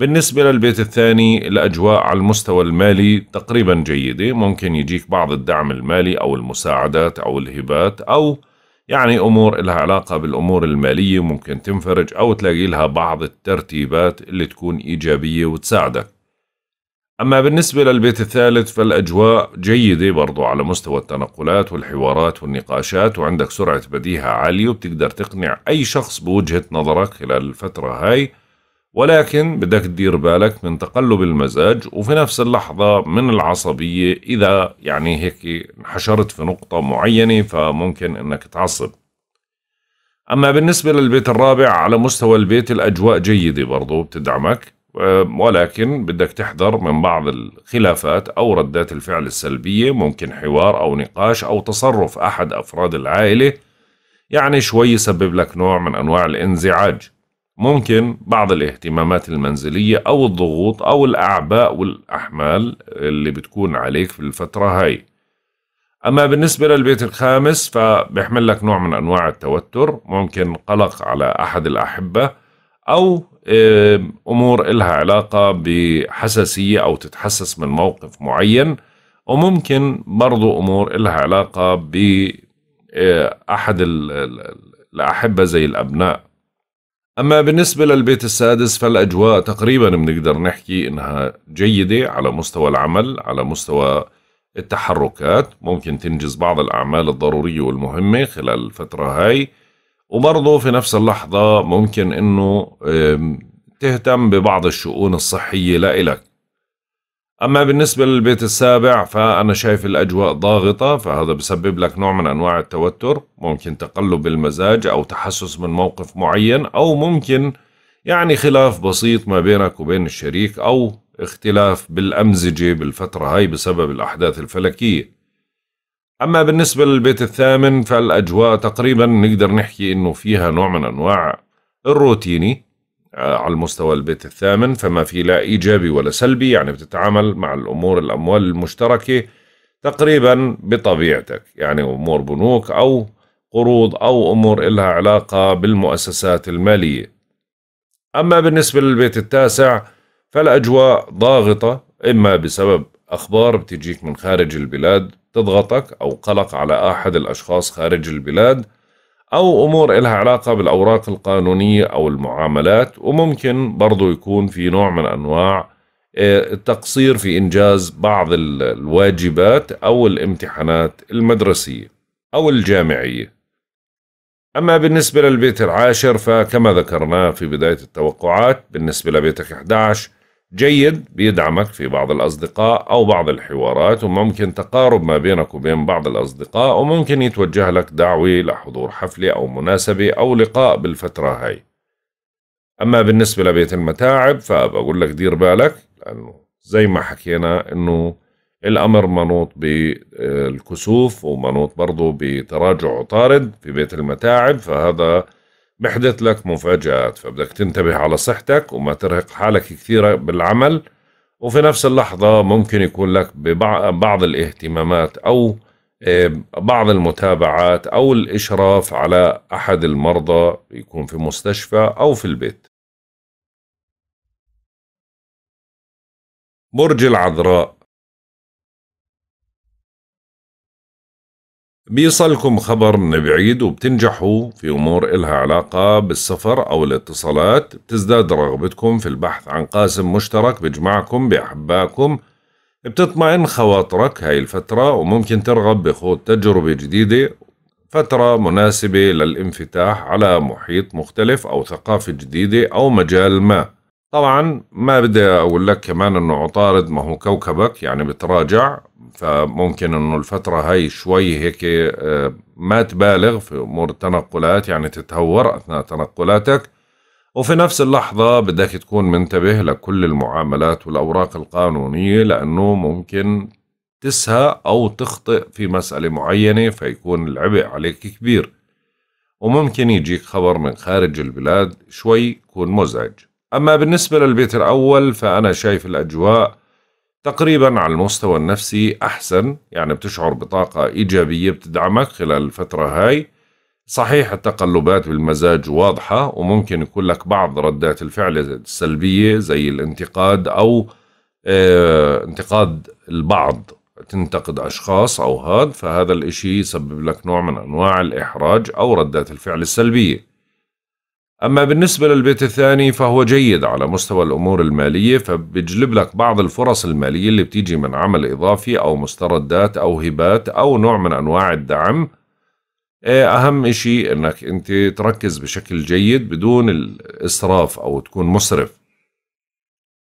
بالنسبة للبيت الثاني الأجواء على المستوى المالي تقريبا جيدة ممكن يجيك بعض الدعم المالي أو المساعدات أو الهبات أو يعني أمور لها علاقة بالأمور المالية ممكن تنفرج أو تلاقي لها بعض الترتيبات اللي تكون إيجابية وتساعدك أما بالنسبة للبيت الثالث فالأجواء جيدة برضو على مستوى التنقلات والحوارات والنقاشات وعندك سرعة بديهة عالية وبتقدر تقنع أي شخص بوجهة نظرك خلال الفترة هاي ولكن بدك تدير بالك من تقلب المزاج وفي نفس اللحظة من العصبية إذا يعني هيك انحشرت في نقطة معينة فممكن إنك تعصب أما بالنسبة للبيت الرابع على مستوى البيت الأجواء جيدة برضو بتدعمك ولكن بدك تحذر من بعض الخلافات أو ردات الفعل السلبية ممكن حوار أو نقاش أو تصرف أحد أفراد العائلة يعني شوي يسبب لك نوع من أنواع الانزعاج ممكن بعض الاهتمامات المنزلية أو الضغوط أو الأعباء والأحمال اللي بتكون عليك في الفترة هاي أما بالنسبة للبيت الخامس فبيحمل لك نوع من أنواع التوتر ممكن قلق على أحد الأحبة أو أمور إلها علاقة بحساسية أو تتحسس من موقف معين وممكن برضو أمور إلها علاقة بأحد آه، الأحبة زي الأبناء أما بالنسبة للبيت السادس فالأجواء تقريبا بنقدر نحكي إنها جيدة على مستوى العمل على مستوى التحركات ممكن تنجز بعض الأعمال الضرورية والمهمة خلال الفترة هاي وبرضه في نفس اللحظة ممكن إنه تهتم ببعض الشؤون الصحية لإلك أما بالنسبة للبيت السابع فأنا شايف الأجواء ضاغطة فهذا بسبب لك نوع من أنواع التوتر ممكن تقلب المزاج أو تحسس من موقف معين أو ممكن يعني خلاف بسيط ما بينك وبين الشريك أو اختلاف بالأمزجة بالفترة هاي بسبب الأحداث الفلكية أما بالنسبة للبيت الثامن فالأجواء تقريبا نقدر نحكي إنه فيها نوع من أنواع الروتيني آه، على المستوى البيت الثامن فما في لا إيجابي ولا سلبي يعني بتتعامل مع الأمور الأموال المشتركة تقريبا بطبيعتك يعني أمور بنوك أو قروض أو أمور إلها علاقة بالمؤسسات المالية أما بالنسبة للبيت التاسع فالأجواء ضاغطة إما بسبب أخبار بتجيك من خارج البلاد تضغطك أو قلق على أحد الأشخاص خارج البلاد أو أمور إلها علاقة بالأوراق القانونية أو المعاملات وممكن برضو يكون في نوع من أنواع آه، التقصير في إنجاز بعض الواجبات أو الامتحانات المدرسية أو الجامعية أما بالنسبة للبيت العاشر فكما ذكرنا في بداية التوقعات بالنسبة لبيتك 11 جيد بيدعمك في بعض الأصدقاء أو بعض الحوارات وممكن تقارب ما بينك وبين بعض الأصدقاء وممكن يتوجه لك دعوة لحضور حفلة أو مناسبة أو لقاء بالفترة هاي أما بالنسبة لبيت المتاعب فبقول لك دير بالك لأنه زي ما حكينا أنه الأمر منوط بالكسوف ومنوط برضه بتراجع عطارد في بيت المتاعب فهذا بحدث لك مفاجآت فبدك تنتبه على صحتك وما ترهق حالك كثير بالعمل وفي نفس اللحظة ممكن يكون لك بعض الاهتمامات أو بعض المتابعات أو الإشراف على أحد المرضى يكون في مستشفى أو في البيت برج العذراء بيصلكم خبر من بعيد وبتنجحوا في أمور إلها علاقة بالسفر أو الاتصالات بتزداد رغبتكم في البحث عن قاسم مشترك بيجمعكم بأحبائكم بتطمئن خواطرك هاي الفترة وممكن ترغب بخوض تجربة جديدة فترة مناسبة للانفتاح على محيط مختلف أو ثقافة جديدة أو مجال ما طبعا ما بدي أقول لك كمان أنه عطارد ما هو كوكبك يعني بتراجع فممكن انه الفترة هاي شوي هيك آه، ما تبالغ في امور التنقلات يعني تتهور اثناء تنقلاتك وفي نفس اللحظة بدك تكون منتبه لكل المعاملات والأوراق القانونية لأنه ممكن تسهى أو تخطئ في مسألة معينة فيكون العبء عليك كبير وممكن يجيك خبر من خارج البلاد شوي يكون مزعج أما بالنسبة للبيت الأول فأنا شايف الأجواء تقريبا على المستوى النفسي أحسن يعني بتشعر بطاقة إيجابية بتدعمك خلال الفترة هاي صحيح التقلبات بالمزاج واضحة وممكن يكون لك بعض ردات الفعل السلبية زي الانتقاد أو اه انتقاد البعض تنتقد أشخاص أو هاد فهذا الإشي يسبب لك نوع من أنواع الإحراج أو ردات الفعل السلبية أما بالنسبة للبيت الثاني فهو جيد على مستوى الأمور المالية فبيجلب لك بعض الفرص المالية اللي بتيجي من عمل إضافي أو مستردات أو هبات أو نوع من أنواع الدعم آه، أهم إشي أنك أنت تركز بشكل جيد بدون الإسراف أو تكون مسرف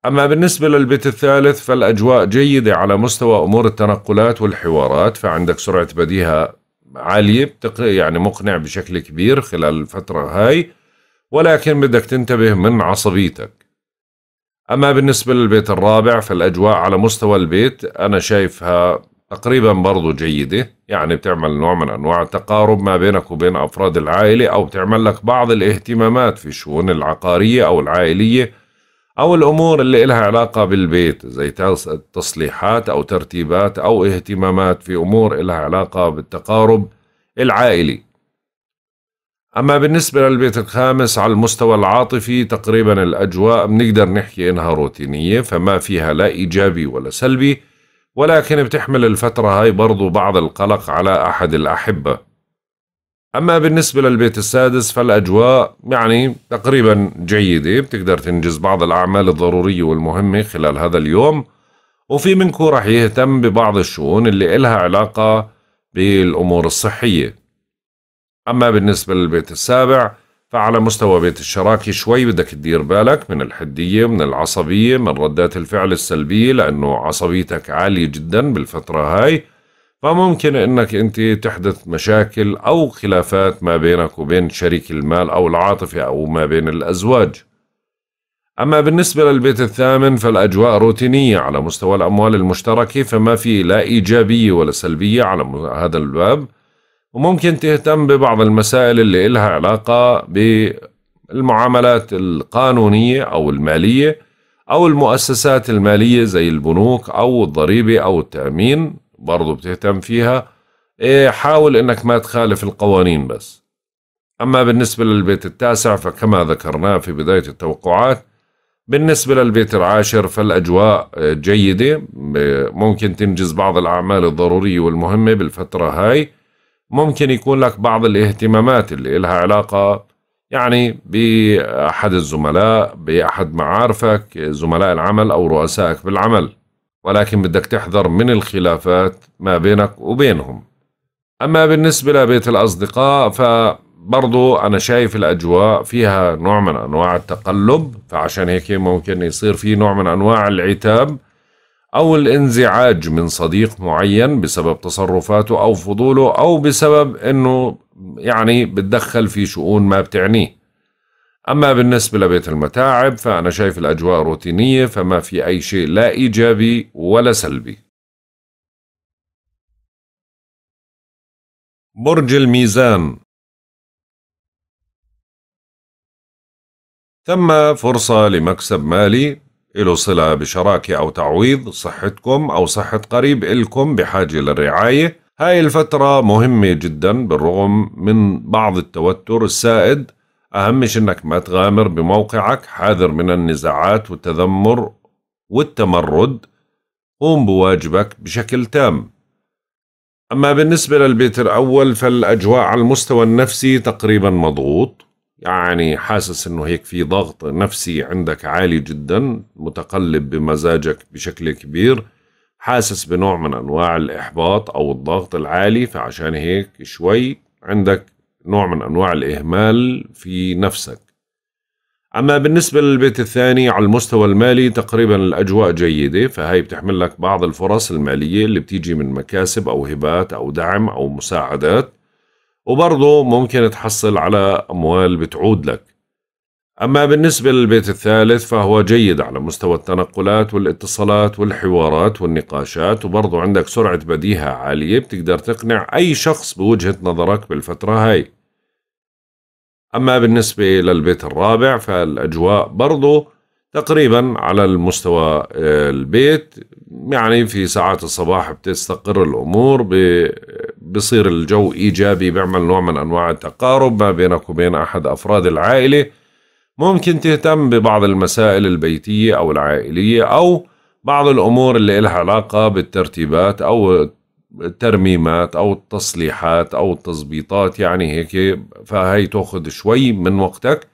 أما بالنسبة للبيت الثالث فالأجواء جيدة على مستوى أمور التنقلات والحوارات فعندك سرعة بديهة عالية يعني مقنع بشكل كبير خلال الفترة هاي ولكن بدك تنتبه من عصبيتك أما بالنسبة للبيت الرابع فالأجواء على مستوى البيت أنا شايفها تقريبا برضو جيدة يعني بتعمل نوع من أنواع التقارب ما بينك وبين أفراد العائلة أو بتعمل لك بعض الاهتمامات في الشؤون العقارية أو العائلية أو الأمور اللي إلها علاقة بالبيت زي تصليحات أو ترتيبات أو اهتمامات في أمور إلها علاقة بالتقارب العائلي أما بالنسبة للبيت الخامس على المستوى العاطفي تقريبا الأجواء بنقدر نحكي إنها روتينية فما فيها لا إيجابي ولا سلبي ولكن بتحمل الفترة هاي برضو بعض القلق على أحد الأحبة أما بالنسبة للبيت السادس فالأجواء يعني تقريبا جيدة بتقدر تنجز بعض الأعمال الضرورية والمهمة خلال هذا اليوم وفي منكو رح يهتم ببعض الشؤون اللي إلها علاقة بالأمور الصحية أما بالنسبة للبيت السابع فعلى مستوى بيت الشراكي شوي بدك تدير بالك من الحدية من العصبية من ردات الفعل السلبية لأنه عصبيتك عالية جدا بالفترة هاي فممكن انك انت تحدث مشاكل او خلافات ما بينك وبين شريك المال او العاطفه او ما بين الازواج. اما بالنسبه للبيت الثامن فالاجواء روتينيه على مستوى الاموال المشتركه فما في لا ايجابيه ولا سلبيه على هذا الباب وممكن تهتم ببعض المسائل اللي إلها علاقة بالمعاملات القانونية أو المالية أو المؤسسات المالية زي البنوك أو الضريبة أو التأمين برضو بتهتم فيها إيه، حاول أنك ما تخالف القوانين بس أما بالنسبة للبيت التاسع فكما ذكرناه في بداية التوقعات بالنسبة للبيت العاشر فالأجواء جيدة ممكن تنجز بعض الأعمال الضرورية والمهمة بالفترة هاي ممكن يكون لك بعض الاهتمامات اللي إلها علاقة يعني بأحد الزملاء بأحد معارفك زملاء العمل أو رؤسائك بالعمل ولكن بدك تحذر من الخلافات ما بينك وبينهم أما بالنسبة لبيت الأصدقاء فبرضو أنا شايف الأجواء فيها نوع من أنواع التقلب فعشان هيك ممكن يصير في نوع من أنواع العتاب أو الانزعاج من صديق معين بسبب تصرفاته أو فضوله أو بسبب أنه يعني بتدخل في شؤون ما بتعنيه أما بالنسبة لبيت المتاعب فأنا شايف الأجواء روتينية فما في أي شيء لا إيجابي ولا سلبي برج الميزان تم فرصة لمكسب مالي له صلة بشراكة أو تعويض صحتكم أو صحة قريب إلكم بحاجة للرعاية هاي الفترة مهمة جدا بالرغم من بعض التوتر السائد أهم أنك ما تغامر بموقعك حاذر من النزاعات والتذمر والتمرد قوم بواجبك بشكل تام أما بالنسبة للبيت الأول فالأجواء على المستوى النفسي تقريبا مضغوط يعني حاسس انه هيك في ضغط نفسي عندك عالي جدا متقلب بمزاجك بشكل كبير حاسس بنوع من انواع الاحباط او الضغط العالي فعشان هيك شوي عندك نوع من انواع الاهمال في نفسك اما بالنسبه للبيت الثاني على المستوى المالي تقريبا الاجواء جيده فهي بتحمل لك بعض الفرص الماليه اللي بتيجي من مكاسب او هبات او دعم او مساعدات وبرضه ممكن تحصل على أموال بتعود لك أما بالنسبة للبيت الثالث فهو جيد على مستوى التنقلات والاتصالات والحوارات والنقاشات وبرضه عندك سرعة بديهة عالية بتقدر تقنع أي شخص بوجهة نظرك بالفترة هاي أما بالنسبة للبيت الرابع فالأجواء برضه تقريبا على المستوى آه، البيت يعني في ساعات الصباح بتستقر الامور بصير الجو ايجابي بيعمل نوع من انواع التقارب ما بينك وبين احد افراد العائله ممكن تهتم ببعض المسائل البيتيه او العائليه او بعض الامور اللي لها علاقه بالترتيبات او الترميمات او التصليحات او التظبيطات يعني هيك فهي تاخذ شوي من وقتك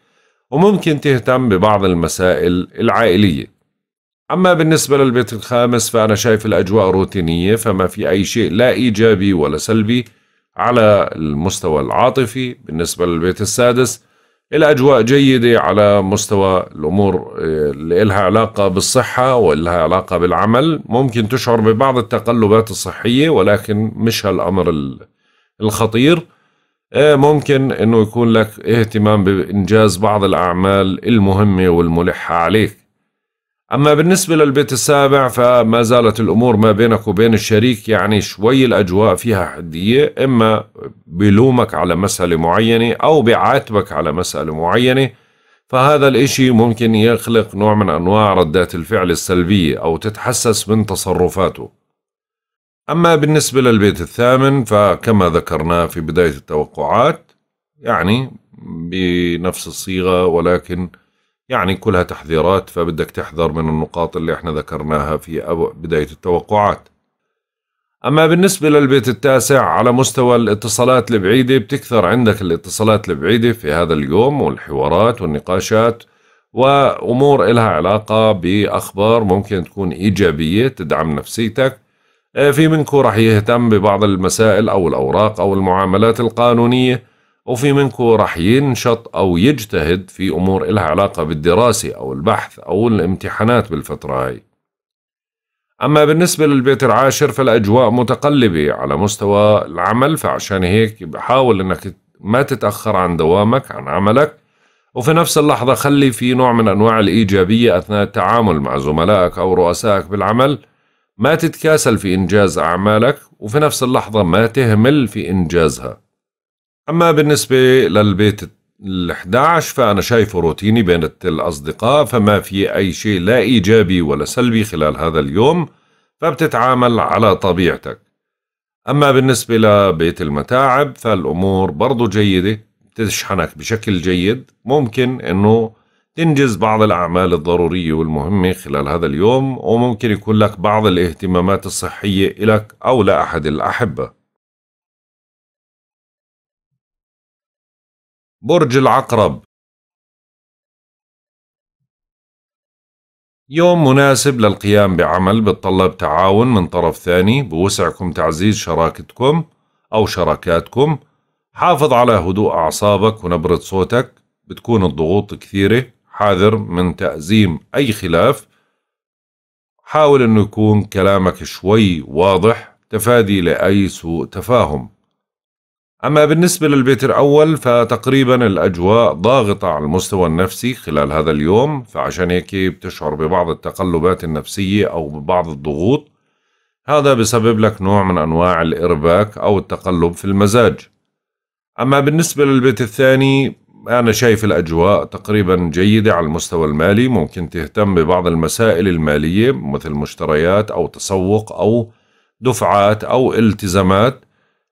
وممكن تهتم ببعض المسائل العائلية أما بالنسبة للبيت الخامس فأنا شايف الأجواء روتينية فما في أي شيء لا إيجابي ولا سلبي على المستوى العاطفي بالنسبة للبيت السادس الأجواء جيدة على مستوى الأمور اللي إلها علاقة بالصحة والها علاقة بالعمل ممكن تشعر ببعض التقلبات الصحية ولكن مش هالأمر الخطير إيه، ممكن انه يكون لك اهتمام بانجاز بعض الاعمال المهمه والملحه عليك. اما بالنسبه للبيت السابع فما زالت الامور ما بينك وبين الشريك يعني شوي الاجواء فيها حديه اما بلومك على مساله معينه او بعاتبك على مساله معينه فهذا الاشي ممكن يخلق نوع من انواع ردات الفعل السلبيه او تتحسس من تصرفاته. أما بالنسبة للبيت الثامن فكما ذكرنا في بداية التوقعات يعني بنفس الصيغة ولكن يعني كلها تحذيرات فبدك تحذر من النقاط اللي احنا ذكرناها في بداية التوقعات أما بالنسبة للبيت التاسع على مستوى الاتصالات البعيدة بتكثر عندك الاتصالات البعيدة في هذا اليوم والحوارات والنقاشات وأمور إلها علاقة بأخبار ممكن تكون إيجابية تدعم نفسيتك آه، في منكم راح يهتم ببعض المسائل أو الأوراق أو المعاملات القانونية وفي منكم راح ينشط أو يجتهد في أمور إلها علاقة بالدراسة أو البحث أو الامتحانات بالفترة هاي أما بالنسبة للبيت العاشر فالأجواء متقلبة على مستوى العمل فعشان هيك بحاول أنك ما تتأخر عن دوامك عن عملك وفي نفس اللحظة خلي في نوع من أنواع الإيجابية أثناء التعامل مع زملائك أو رؤسائك بالعمل ما تتكاسل في إنجاز أعمالك وفي نفس اللحظة ما تهمل في إنجازها أما بالنسبة للبيت ال11 فأنا شايفه روتيني بين الأصدقاء فما في أي شيء لا إيجابي ولا سلبي خلال هذا اليوم فبتتعامل على طبيعتك أما بالنسبة لبيت المتاعب فالأمور برضو جيدة بتشحنك بشكل جيد ممكن أنه تنجز بعض الأعمال الضرورية والمهمة خلال هذا اليوم وممكن يكون لك بعض الاهتمامات الصحية إلك أو لأحد الأحبة برج العقرب يوم مناسب للقيام بعمل بتطلب تعاون من طرف ثاني بوسعكم تعزيز شراكتكم أو شراكاتكم حافظ على هدوء أعصابك ونبرة صوتك بتكون الضغوط كثيرة حاذر من تأزيم أي خلاف حاول أنه يكون كلامك شوي واضح تفادي لأي سوء تفاهم أما بالنسبة للبيت الأول فتقريبا الأجواء ضاغطة على المستوى النفسي خلال هذا اليوم فعشان هيك بتشعر ببعض التقلبات النفسية أو ببعض الضغوط هذا بسبب لك نوع من أنواع الإرباك أو التقلب في المزاج أما بالنسبة للبيت الثاني أنا شايف الأجواء تقريبا جيدة على المستوى المالي ممكن تهتم ببعض المسائل المالية مثل مشتريات أو تسوق أو دفعات أو التزامات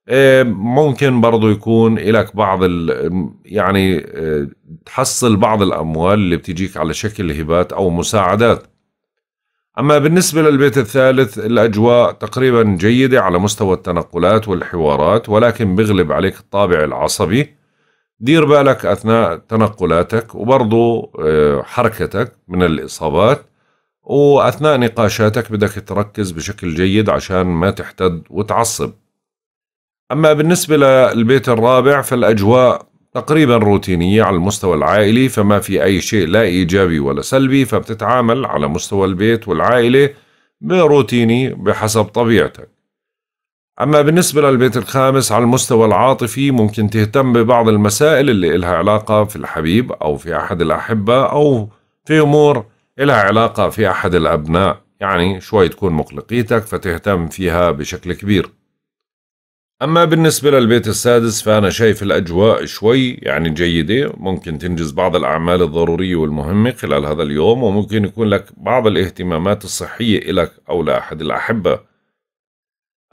آه، ممكن برضو يكون لك بعض ال يعني آه، تحصل بعض الأموال اللي بتجيك على شكل هبات أو مساعدات أما بالنسبة للبيت الثالث الأجواء تقريبا جيدة على مستوى التنقلات والحوارات ولكن بغلب عليك الطابع العصبي دير بالك أثناء تنقلاتك وبرضو آه، حركتك من الإصابات وأثناء نقاشاتك بدك تركز بشكل جيد عشان ما تحتد وتعصب أما بالنسبة للبيت الرابع فالأجواء تقريبا روتينية على المستوى العائلي فما في أي شيء لا إيجابي ولا سلبي فبتتعامل على مستوى البيت والعائلة بروتيني بحسب طبيعتك أما بالنسبة للبيت الخامس على المستوى العاطفي ممكن تهتم ببعض المسائل اللي إلها علاقة في الحبيب أو في أحد الأحبة أو في أمور إلها علاقة في أحد الأبناء يعني شوي تكون مقلقيتك فتهتم فيها بشكل كبير أما بالنسبة للبيت السادس فأنا شايف الأجواء شوي يعني جيدة ممكن تنجز بعض الأعمال الضرورية والمهمة خلال هذا اليوم وممكن يكون لك بعض الاهتمامات الصحية إلك أو لأحد الأحبة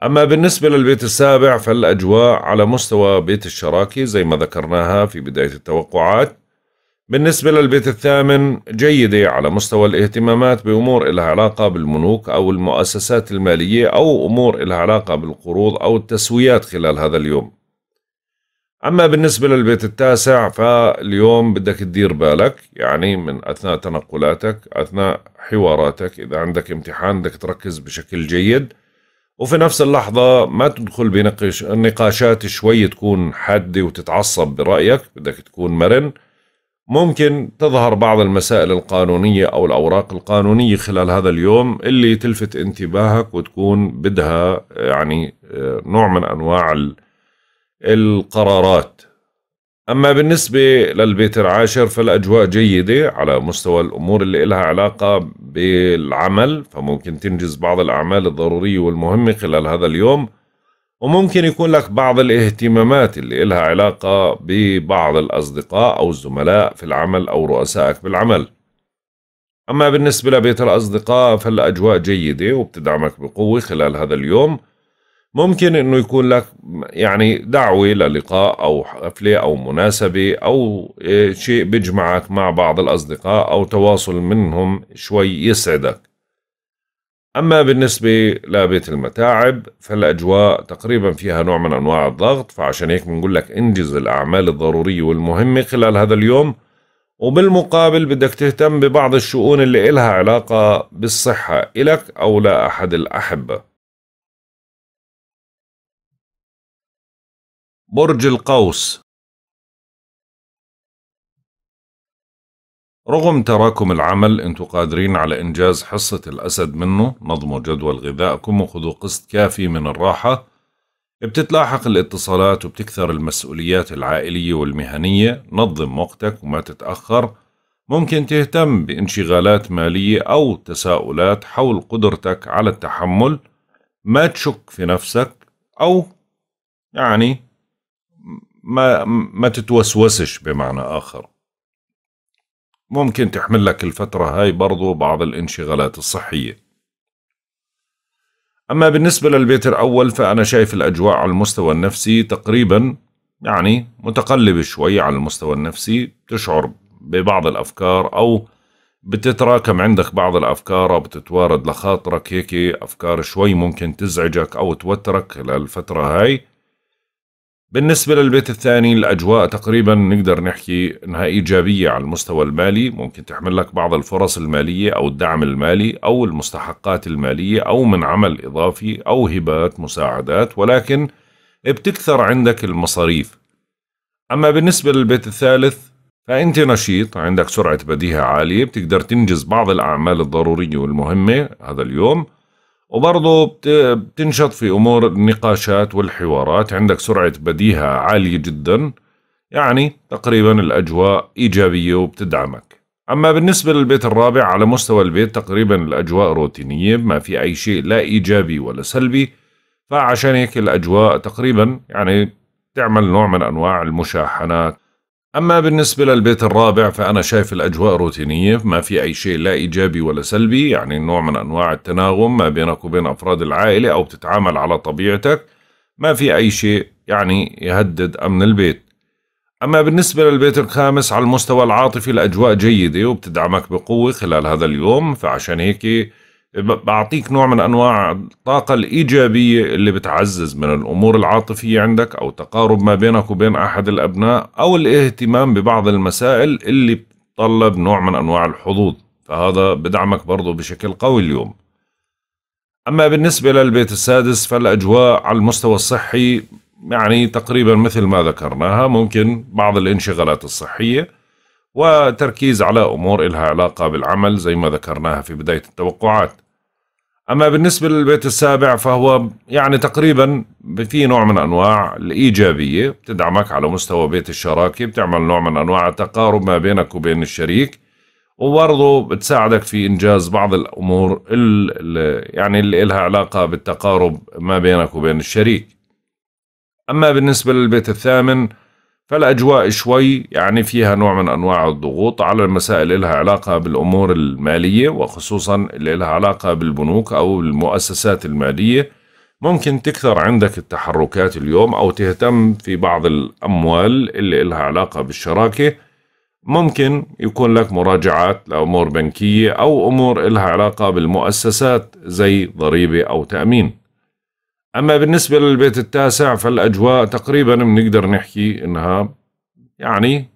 أما بالنسبة للبيت السابع فالأجواء على مستوى بيت الشراكي زي ما ذكرناها في بداية التوقعات بالنسبة للبيت الثامن جيدة على مستوى الاهتمامات بأمور إلها علاقة بالبنوك أو المؤسسات المالية أو أمور إلها علاقة بالقروض أو التسويات خلال هذا اليوم أما بالنسبة للبيت التاسع فاليوم بدك تدير بالك يعني من أثناء تنقلاتك أثناء حواراتك إذا عندك امتحان بدك تركز بشكل جيد وفي نفس اللحظة ما تدخل بنقش النقاشات شوي تكون حادة وتتعصب برأيك بدك تكون مرن ممكن تظهر بعض المسائل القانونية أو الأوراق القانونية خلال هذا اليوم اللي تلفت انتباهك وتكون بدها يعني آه، نوع من أنواع القرارات أما بالنسبة للبيت العاشر فالأجواء جيدة على مستوى الأمور اللي إلها علاقة بالعمل فممكن تنجز بعض الأعمال الضرورية والمهمة خلال هذا اليوم وممكن يكون لك بعض الاهتمامات اللي إلها علاقة ببعض الأصدقاء أو الزملاء في العمل أو رؤسائك بالعمل أما بالنسبة لبيت الأصدقاء فالأجواء جيدة وبتدعمك بقوة خلال هذا اليوم ممكن انه يكون لك يعني دعوه للقاء او حفله او مناسبه او شيء بيجمعك مع بعض الاصدقاء او تواصل منهم شوي يسعدك اما بالنسبه لبيت المتاعب فالاجواء تقريبا فيها نوع من انواع الضغط فعشان هيك بنقول لك انجز الاعمال الضروريه والمهمه خلال هذا اليوم وبالمقابل بدك تهتم ببعض الشؤون اللي إلها علاقة بالصحة إلك أو لأحد لا الأحبة برج القوس رغم تراكم العمل انتوا قادرين على انجاز حصة الاسد منه نظموا جدول غذائكم وخذوا قسط كافي من الراحة بتتلاحق الاتصالات وبتكثر المسؤوليات العائلية والمهنية نظم وقتك وما تتأخر ممكن تهتم بانشغالات مالية أو تساؤلات حول قدرتك على التحمل ما تشك في نفسك أو يعني ما ما تتوسوسش بمعنى آخر ممكن تحمل لك الفترة هاي برضو بعض الانشغالات الصحية أما بالنسبة للبيت الأول فأنا شايف الأجواء على المستوى النفسي تقريبا يعني متقلبة شوي على المستوى النفسي تشعر ببعض الأفكار أو بتتراكم عندك بعض الأفكار أو بتتوارد لخاطرك هيك أفكار شوي ممكن تزعجك أو توترك خلال الفترة هاي بالنسبة للبيت الثاني الأجواء تقريبا نقدر نحكي أنها إيجابية على المستوى المالي ممكن تحمل لك بعض الفرص المالية أو الدعم المالي أو المستحقات المالية أو من عمل إضافي أو هبات مساعدات ولكن بتكثر عندك المصاريف أما بالنسبة للبيت الثالث فأنت نشيط عندك سرعة بديهة عالية بتقدر تنجز بعض الأعمال الضرورية والمهمة هذا اليوم وبرضه بتنشط في أمور النقاشات والحوارات عندك سرعة بديهة عالية جدا يعني تقريبا الأجواء إيجابية وبتدعمك أما بالنسبة للبيت الرابع على مستوى البيت تقريبا الأجواء روتينية ما في أي شيء لا إيجابي ولا سلبي فعشان هيك الأجواء تقريبا يعني تعمل نوع من أنواع المشاحنات أما بالنسبة للبيت الرابع فأنا شايف الأجواء روتينية ما في أي شيء لا إيجابي ولا سلبي يعني نوع من أنواع التناغم ما بينك وبين أفراد العائلة أو بتتعامل على طبيعتك ما في أي شيء يعني يهدد أمن البيت أما بالنسبة للبيت الخامس على المستوى العاطفي الأجواء جيدة وبتدعمك بقوة خلال هذا اليوم فعشان هيك بعطيك نوع من انواع الطاقه الايجابيه اللي بتعزز من الامور العاطفيه عندك او تقارب ما بينك وبين احد الابناء او الاهتمام ببعض المسائل اللي بتطلب نوع من انواع الحظوظ فهذا بدعمك برضه بشكل قوي اليوم اما بالنسبه للبيت السادس فالاجواء على المستوى الصحي يعني تقريبا مثل ما ذكرناها ممكن بعض الانشغالات الصحيه وتركيز على أمور إلها علاقة بالعمل زي ما ذكرناها في بداية التوقعات أما بالنسبة للبيت السابع فهو يعني تقريبا في نوع من أنواع الإيجابية بتدعمك على مستوى بيت الشراكة بتعمل نوع من أنواع التقارب ما بينك وبين الشريك وبرضه بتساعدك في إنجاز بعض الأمور اللي يعني اللي إلها علاقة بالتقارب ما بينك وبين الشريك أما بالنسبة للبيت الثامن فالأجواء شوي يعني فيها نوع من أنواع الضغوط على المسائل اللي لها علاقة بالأمور المالية وخصوصا اللي لها علاقة بالبنوك أو المؤسسات المالية ممكن تكثر عندك التحركات اليوم أو تهتم في بعض الأموال اللي لها علاقة بالشراكة ممكن يكون لك مراجعات لأمور بنكية أو أمور لها علاقة بالمؤسسات زي ضريبة أو تأمين أما بالنسبة للبيت التاسع فالأجواء تقريبا بنقدر نحكي إنها يعني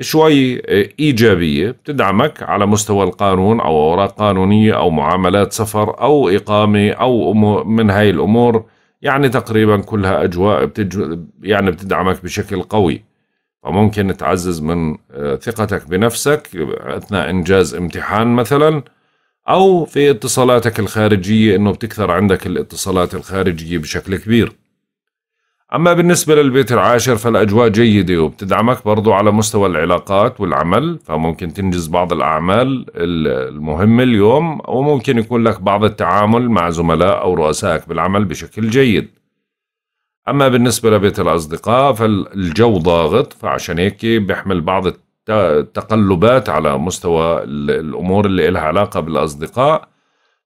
شوي إيجابية بتدعمك على مستوى القانون أو أوراق قانونية أو معاملات سفر أو إقامة أو من هاي الأمور يعني تقريبا كلها أجواء بتج... يعني بتدعمك بشكل قوي فممكن تعزز من آه، ثقتك بنفسك أثناء إنجاز امتحان مثلاً او في اتصالاتك الخارجيه انه بتكثر عندك الاتصالات الخارجيه بشكل كبير اما بالنسبه للبيت العاشر فالاجواء جيده وبتدعمك برضو على مستوى العلاقات والعمل فممكن تنجز بعض الاعمال المهمه اليوم وممكن يكون لك بعض التعامل مع زملاء او رؤسائك بالعمل بشكل جيد أما بالنسبة لبيت الأصدقاء فالجو ضاغط فعشان هيك بيحمل بعض تقلبات على مستوى الأمور اللي لها علاقة بالأصدقاء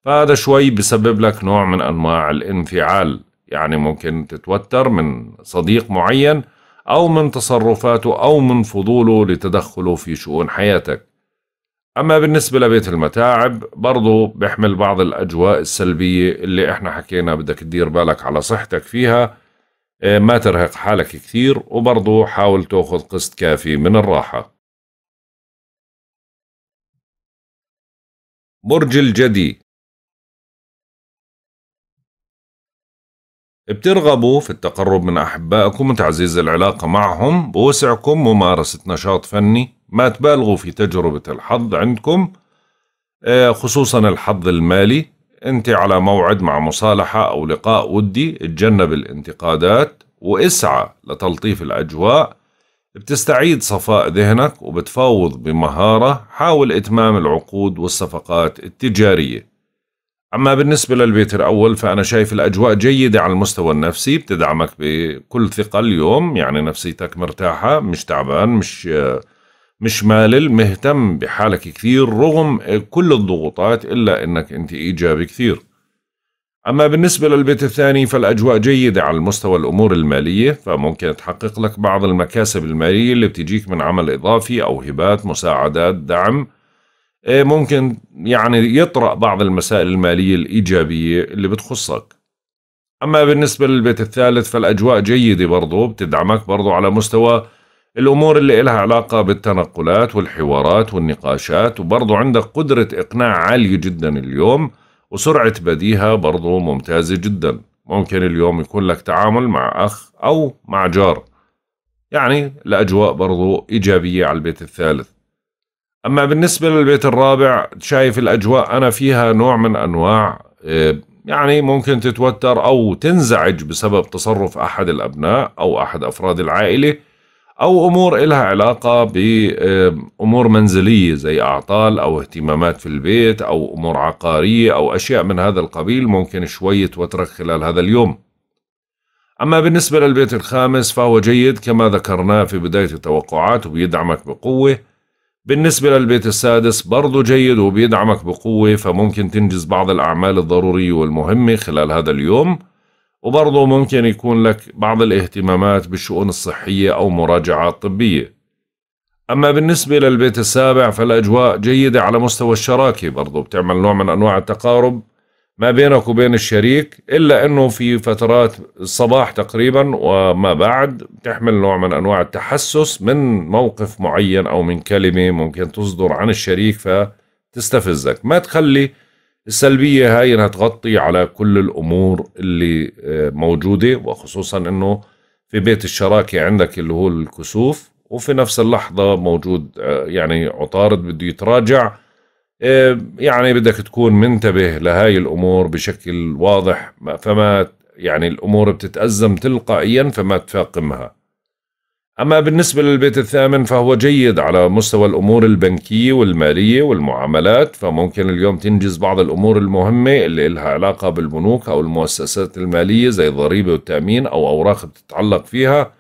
فهذا شوي بسبب لك نوع من أنواع الانفعال يعني ممكن تتوتر من صديق معين أو من تصرفاته أو من فضوله لتدخله في شؤون حياتك أما بالنسبة لبيت المتاعب برضو بيحمل بعض الأجواء السلبية اللي إحنا حكينا بدك تدير بالك على صحتك فيها آه، ما ترهق حالك كثير وبرضو حاول تأخذ قسط كافي من الراحة برج الجدي بترغبوا في التقرب من أحبائكم وتعزيز العلاقة معهم بوسعكم ممارسة نشاط فني ما تبالغوا في تجربة الحظ عندكم آه، خصوصا الحظ المالي أنت على موعد مع مصالحة أو لقاء ودي اتجنب الانتقادات واسعى لتلطيف الأجواء بتستعيد صفاء ذهنك وبتفاوض بمهارة حاول إتمام العقود والصفقات التجارية أما بالنسبة للبيت الأول فأنا شايف الأجواء جيدة على المستوى النفسي بتدعمك بكل ثقة اليوم يعني نفسيتك مرتاحة مش تعبان مش مش مالل مهتم بحالك كثير رغم كل الضغوطات إلا أنك أنت إيجابي كثير أما بالنسبة للبيت الثاني فالأجواء جيدة على المستوى الأمور المالية فممكن تحقق لك بعض المكاسب المالية اللي بتجيك من عمل إضافي أو هبات مساعدات دعم إيه، ممكن يعني يطرأ بعض المسائل المالية الإيجابية اللي بتخصك أما بالنسبة للبيت الثالث فالأجواء جيدة برضو بتدعمك برضو على مستوى الأمور اللي إلها علاقة بالتنقلات والحوارات والنقاشات وبرضو عندك قدرة إقناع عالية جدا اليوم وسرعة بديهة برضو ممتازة جدا ممكن اليوم يكون لك تعامل مع أخ أو مع جار يعني الأجواء برضو إيجابية على البيت الثالث أما بالنسبة للبيت الرابع شايف الأجواء أنا فيها نوع من أنواع آه، يعني ممكن تتوتر أو تنزعج بسبب تصرف أحد الأبناء أو أحد أفراد العائلة أو أمور إلها علاقة بأمور منزلية زي أعطال أو اهتمامات في البيت أو أمور عقارية أو أشياء من هذا القبيل ممكن شوي توترك خلال هذا اليوم أما بالنسبة للبيت الخامس فهو جيد كما ذكرناه في بداية التوقعات وبيدعمك بقوة بالنسبة للبيت السادس برضو جيد وبيدعمك بقوة فممكن تنجز بعض الأعمال الضرورية والمهمة خلال هذا اليوم وبرضه ممكن يكون لك بعض الاهتمامات بالشؤون الصحية أو مراجعات طبية أما بالنسبة للبيت السابع فالأجواء جيدة على مستوى الشراكة برضه بتعمل نوع من أنواع التقارب ما بينك وبين الشريك إلا أنه في فترات الصباح تقريبا وما بعد بتحمل نوع من أنواع التحسس من موقف معين أو من كلمة ممكن تصدر عن الشريك فتستفزك ما تخلي السلبية هاي انها تغطي على كل الامور اللي آه، موجودة وخصوصا انه في بيت الشراكة عندك اللي هو الكسوف وفي نفس اللحظة موجود آه، يعني عطارد بده يتراجع آه، يعني بدك تكون منتبه لهاي الامور بشكل واضح فما يعني الامور بتتأزم تلقائيا فما تفاقمها أما بالنسبة للبيت الثامن فهو جيد على مستوى الأمور البنكية والمالية والمعاملات فممكن اليوم تنجز بعض الأمور المهمة اللي إلها علاقة بالبنوك أو المؤسسات المالية زي الضريبة والتأمين أو أوراق بتتعلق فيها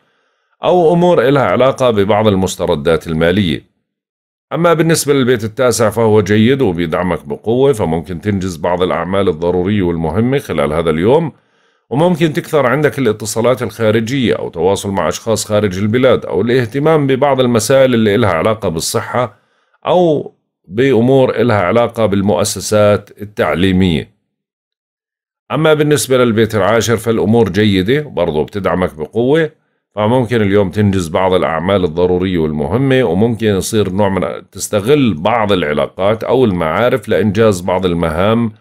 أو أمور إلها علاقة ببعض المستردات المالية أما بالنسبة للبيت التاسع فهو جيد وبيدعمك بقوة فممكن تنجز بعض الأعمال الضرورية والمهمة خلال هذا اليوم وممكن تكثر عندك الاتصالات الخارجية أو تواصل مع أشخاص خارج البلاد أو الاهتمام ببعض المسائل اللي إلها علاقة بالصحة أو بأمور إلها علاقة بالمؤسسات التعليمية أما بالنسبة للبيت العاشر فالأمور جيدة برضو بتدعمك بقوة فممكن اليوم تنجز بعض الأعمال الضرورية والمهمة وممكن يصير نوع من تستغل بعض العلاقات أو المعارف لإنجاز بعض المهام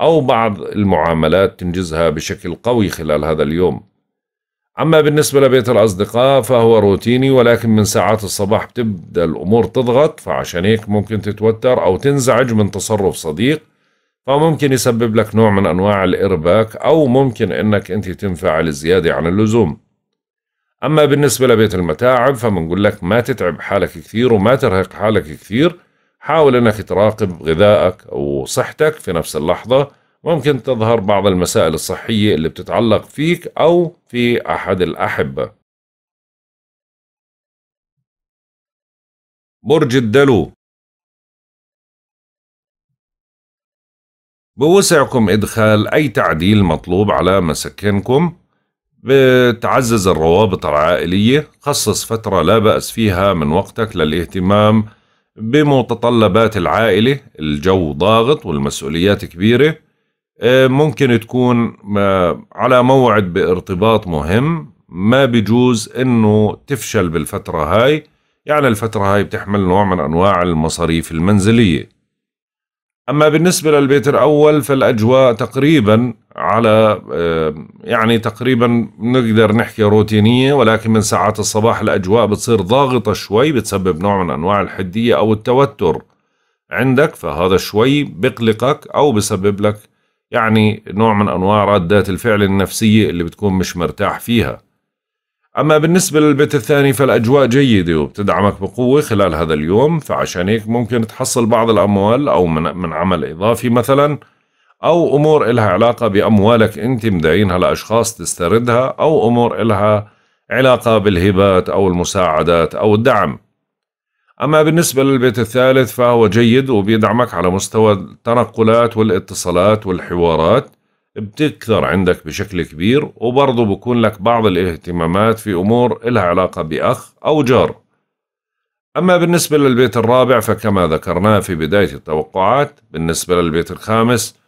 أو بعض المعاملات تنجزها بشكل قوي خلال هذا اليوم أما بالنسبة لبيت الأصدقاء فهو روتيني ولكن من ساعات الصباح بتبدأ الأمور تضغط فعشان هيك ممكن تتوتر أو تنزعج من تصرف صديق فممكن يسبب لك نوع من أنواع الإرباك أو ممكن أنك أنت تنفعل زيادة عن اللزوم أما بالنسبة لبيت المتاعب فبنقول لك ما تتعب حالك كثير وما ترهق حالك كثير حاول أنك تراقب غذائك وصحتك في نفس اللحظة ممكن تظهر بعض المسائل الصحية اللي بتتعلق فيك أو في أحد الأحبة برج الدلو بوسعكم إدخال أي تعديل مطلوب على مسكنكم بتعزز الروابط العائلية خصص فترة لا بأس فيها من وقتك للاهتمام بمتطلبات العائلة الجو ضاغط والمسؤوليات كبيرة آه، ممكن تكون آه، على موعد بارتباط مهم ما بجوز انه تفشل بالفترة هاي يعني الفترة هاي بتحمل نوع من انواع المصاريف المنزلية أما بالنسبة للبيت الأول فالأجواء تقريبا على يعني تقريبا نقدر نحكي روتينية ولكن من ساعات الصباح الأجواء بتصير ضاغطة شوي بتسبب نوع من أنواع الحدية أو التوتر عندك فهذا شوي بقلقك أو بسبب لك يعني نوع من أنواع ردات الفعل النفسية اللي بتكون مش مرتاح فيها أما بالنسبة للبيت الثاني فالأجواء جيدة وبتدعمك بقوة خلال هذا اليوم فعشان هيك ممكن تحصل بعض الأموال أو من, من عمل إضافي مثلاً أو أمور إلها علاقة بأموالك أنت مدينها لأشخاص تستردها أو أمور إلها علاقة بالهبات أو المساعدات أو الدعم أما بالنسبة للبيت الثالث فهو جيد وبيدعمك على مستوى التنقلات والاتصالات والحوارات بتكثر عندك بشكل كبير وبرضه بكون لك بعض الاهتمامات في أمور إلها علاقة بأخ أو جار أما بالنسبة للبيت الرابع فكما ذكرناه في بداية التوقعات بالنسبة للبيت الخامس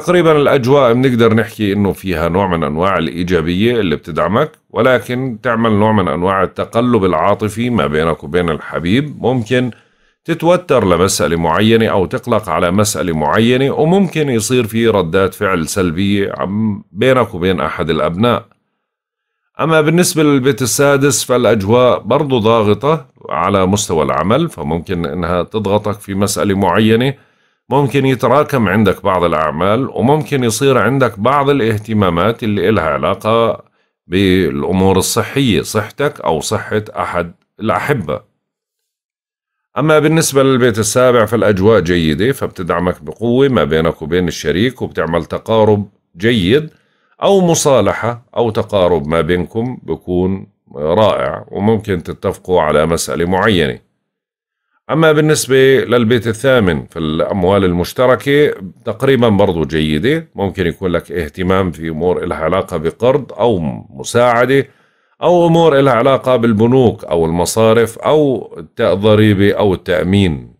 تقريبا الأجواء بنقدر نحكي إنه فيها نوع من أنواع الإيجابية اللي بتدعمك ولكن تعمل نوع من أنواع التقلب العاطفي ما بينك وبين الحبيب ممكن تتوتر لمسألة معينة أو تقلق على مسألة معينة وممكن يصير في ردات فعل سلبية بينك وبين أحد الأبناء أما بالنسبة للبيت السادس فالأجواء برضو ضاغطة على مستوى العمل فممكن أنها تضغطك في مسألة معينة ممكن يتراكم عندك بعض الأعمال وممكن يصير عندك بعض الاهتمامات اللي إلها علاقة بالأمور الصحية صحتك أو صحة أحد الأحبة أما بالنسبة للبيت السابع فالأجواء جيدة فبتدعمك بقوة ما بينك وبين الشريك وبتعمل تقارب جيد أو مصالحة أو تقارب ما بينكم بكون رائع وممكن تتفقوا على مسألة معينة أما بالنسبة للبيت الثامن في الأموال المشتركة تقريبا برضو جيدة ممكن يكون لك اهتمام في أمور إلها علاقة بقرض أو مساعدة أو أمور إلها علاقة بالبنوك أو المصارف أو الضريبة أو التأمين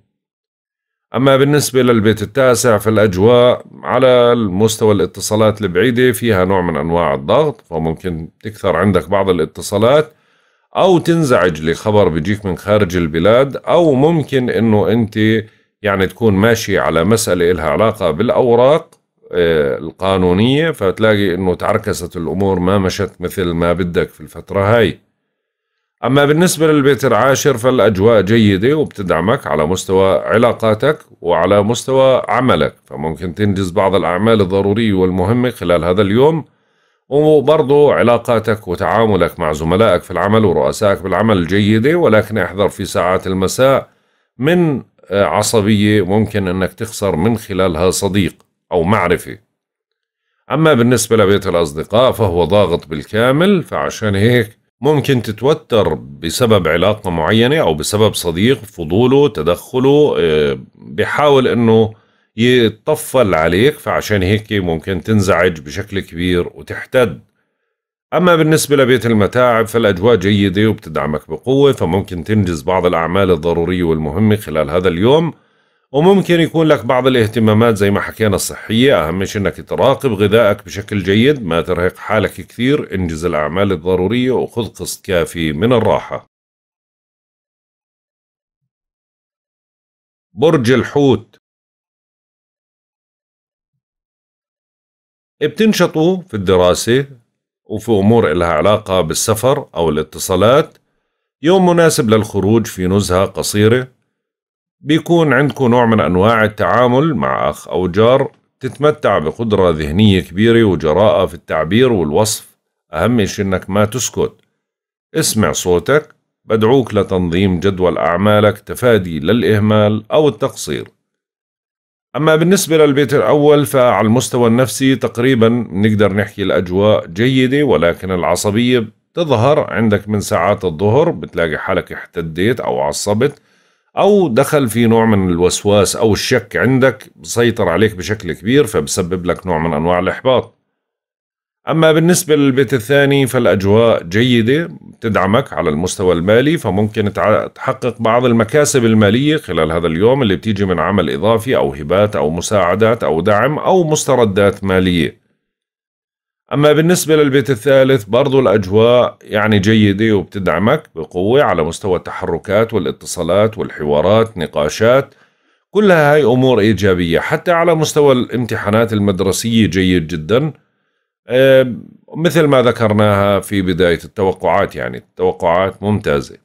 أما بالنسبة للبيت التاسع في الأجواء على المستوى الاتصالات البعيدة فيها نوع من أنواع الضغط فممكن تكثر عندك بعض الاتصالات او تنزعج لخبر بيجيك من خارج البلاد او ممكن انه انت يعني تكون ماشي على مسألة لها علاقة بالأوراق آه، القانونية فتلاقي انه تعركست الامور ما مشت مثل ما بدك في الفترة هاي اما بالنسبة للبيت العاشر فالاجواء جيدة وبتدعمك على مستوى علاقاتك وعلى مستوى عملك فممكن تنجز بعض الاعمال الضرورية والمهمة خلال هذا اليوم وبرضو علاقاتك وتعاملك مع زملائك في العمل ورؤسائك بالعمل جيدة ولكن احذر في ساعات المساء من آه، عصبية ممكن أنك تخسر من خلالها صديق أو معرفة أما بالنسبة لبيت الأصدقاء فهو ضاغط بالكامل فعشان هيك ممكن تتوتر بسبب علاقة معينة أو بسبب صديق فضوله تدخله آه، بحاول أنه يتطفل عليك فعشان هيك ممكن تنزعج بشكل كبير وتحتد أما بالنسبة لبيت المتاعب فالأجواء جيدة وبتدعمك بقوة فممكن تنجز بعض الأعمال الضرورية والمهمة خلال هذا اليوم وممكن يكون لك بعض الاهتمامات زي ما حكينا الصحية أهم شيء أنك تراقب غذائك بشكل جيد ما ترهق حالك كثير انجز الأعمال الضرورية وخذ قسط كافي من الراحة برج الحوت بتنشطوا في الدراسة وفي أمور إلها علاقة بالسفر أو الاتصالات يوم مناسب للخروج في نزهة قصيرة بيكون عندكم نوع من أنواع التعامل مع أخ أو جار تتمتع بقدرة ذهنية كبيرة وجراءة في التعبير والوصف أهم شيء إنك ما تسكت اسمع صوتك بدعوك لتنظيم جدول أعمالك تفادي للإهمال أو التقصير أما بالنسبة للبيت الأول فعلى المستوى النفسي تقريبا نقدر نحكي الأجواء جيدة ولكن العصبية تظهر عندك من ساعات الظهر بتلاقي حالك احتديت أو عصبت أو دخل في نوع من الوسواس أو الشك عندك بسيطر عليك بشكل كبير فبسبب لك نوع من أنواع الإحباط أما بالنسبة للبيت الثاني فالأجواء جيدة تدعمك على المستوى المالي فممكن تحقق بعض المكاسب المالية خلال هذا اليوم اللي بتيجي من عمل إضافي أو هبات أو مساعدات أو دعم أو مستردات مالية أما بالنسبة للبيت الثالث برضو الأجواء يعني جيدة وبتدعمك بقوة على مستوى التحركات والاتصالات والحوارات نقاشات كلها هاي أمور إيجابية حتى على مستوى الامتحانات المدرسية جيد جداً مثل ما ذكرناها في بداية التوقعات يعني التوقعات ممتازة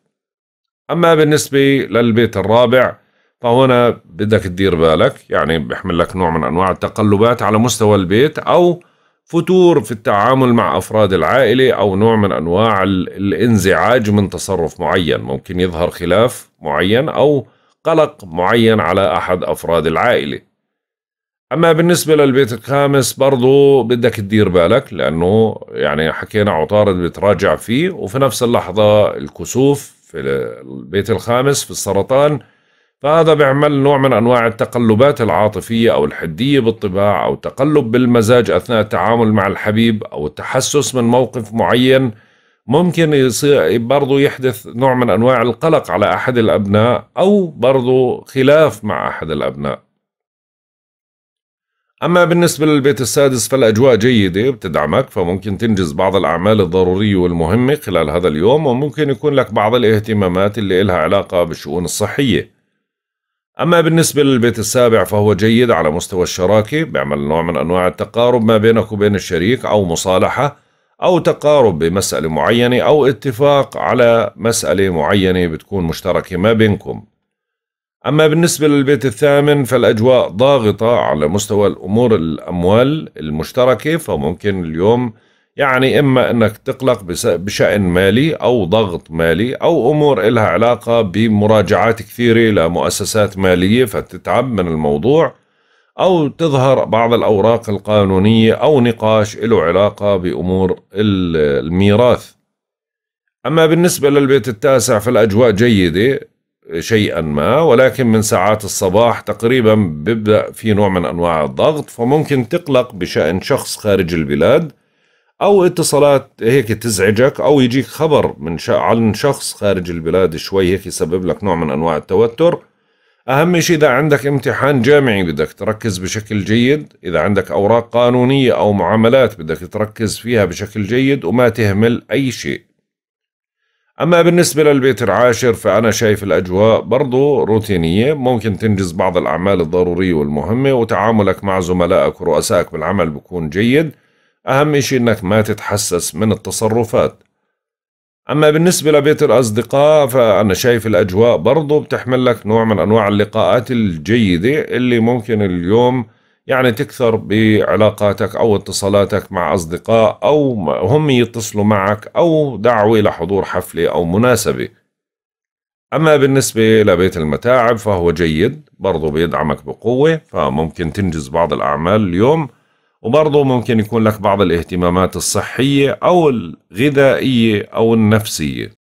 أما بالنسبة للبيت الرابع فهنا بدك تدير بالك يعني بيحمل لك نوع من أنواع التقلبات على مستوى البيت أو فتور في التعامل مع أفراد العائلة أو نوع من أنواع الانزعاج من تصرف معين ممكن يظهر خلاف معين أو قلق معين على أحد أفراد العائلة اما بالنسبه للبيت الخامس برضو بدك تدير بالك لانه يعني حكينا عطارد بتراجع فيه وفي نفس اللحظه الكسوف في البيت الخامس في السرطان فهذا بيعمل نوع من انواع التقلبات العاطفيه او الحديه بالطباع او تقلب بالمزاج اثناء التعامل مع الحبيب او التحسس من موقف معين ممكن يصير برضو يحدث نوع من انواع القلق على احد الابناء او برضو خلاف مع احد الابناء أما بالنسبة للبيت السادس فالأجواء جيدة بتدعمك فممكن تنجز بعض الأعمال الضرورية والمهمة خلال هذا اليوم وممكن يكون لك بعض الاهتمامات اللي إلها علاقة بالشؤون الصحية أما بالنسبة للبيت السابع فهو جيد على مستوى الشراكة بيعمل نوع من أنواع التقارب ما بينك وبين الشريك أو مصالحة أو تقارب بمسألة معينة أو اتفاق على مسألة معينة بتكون مشتركة ما بينكم أما بالنسبة للبيت الثامن فالأجواء ضاغطة على مستوى الأمور الأموال المشتركة فممكن اليوم يعني إما أنك تقلق بشأن مالي أو ضغط مالي أو أمور إلها علاقة بمراجعات كثيرة لمؤسسات مالية فتتعب من الموضوع أو تظهر بعض الأوراق القانونية أو نقاش له علاقة بأمور الميراث أما بالنسبة للبيت التاسع فالأجواء جيدة شيئا ما ولكن من ساعات الصباح تقريبا بيبدأ في نوع من أنواع الضغط فممكن تقلق بشأن شخص خارج البلاد أو اتصالات هيك تزعجك أو يجيك خبر من عن شخص خارج البلاد شوي هيك يسبب لك نوع من أنواع التوتر أهم شيء إذا عندك امتحان جامعي بدك تركز بشكل جيد إذا عندك أوراق قانونية أو معاملات بدك تركز فيها بشكل جيد وما تهمل أي شيء أما بالنسبة للبيت العاشر فأنا شايف الأجواء برضو روتينية ممكن تنجز بعض الأعمال الضرورية والمهمة وتعاملك مع زملائك ورؤسائك بالعمل بكون جيد أهم إشي إنك ما تتحسس من التصرفات أما بالنسبة لبيت الأصدقاء فأنا شايف الأجواء برضو بتحمل لك نوع من أنواع اللقاءات الجيدة اللي ممكن اليوم يعني تكثر بعلاقاتك أو اتصالاتك مع أصدقاء أو هم يتصلوا معك أو دعوة لحضور حفلة أو مناسبة أما بالنسبة لبيت المتاعب فهو جيد برضه بيدعمك بقوة فممكن تنجز بعض الأعمال اليوم وبرضه ممكن يكون لك بعض الاهتمامات الصحية أو الغذائية أو النفسية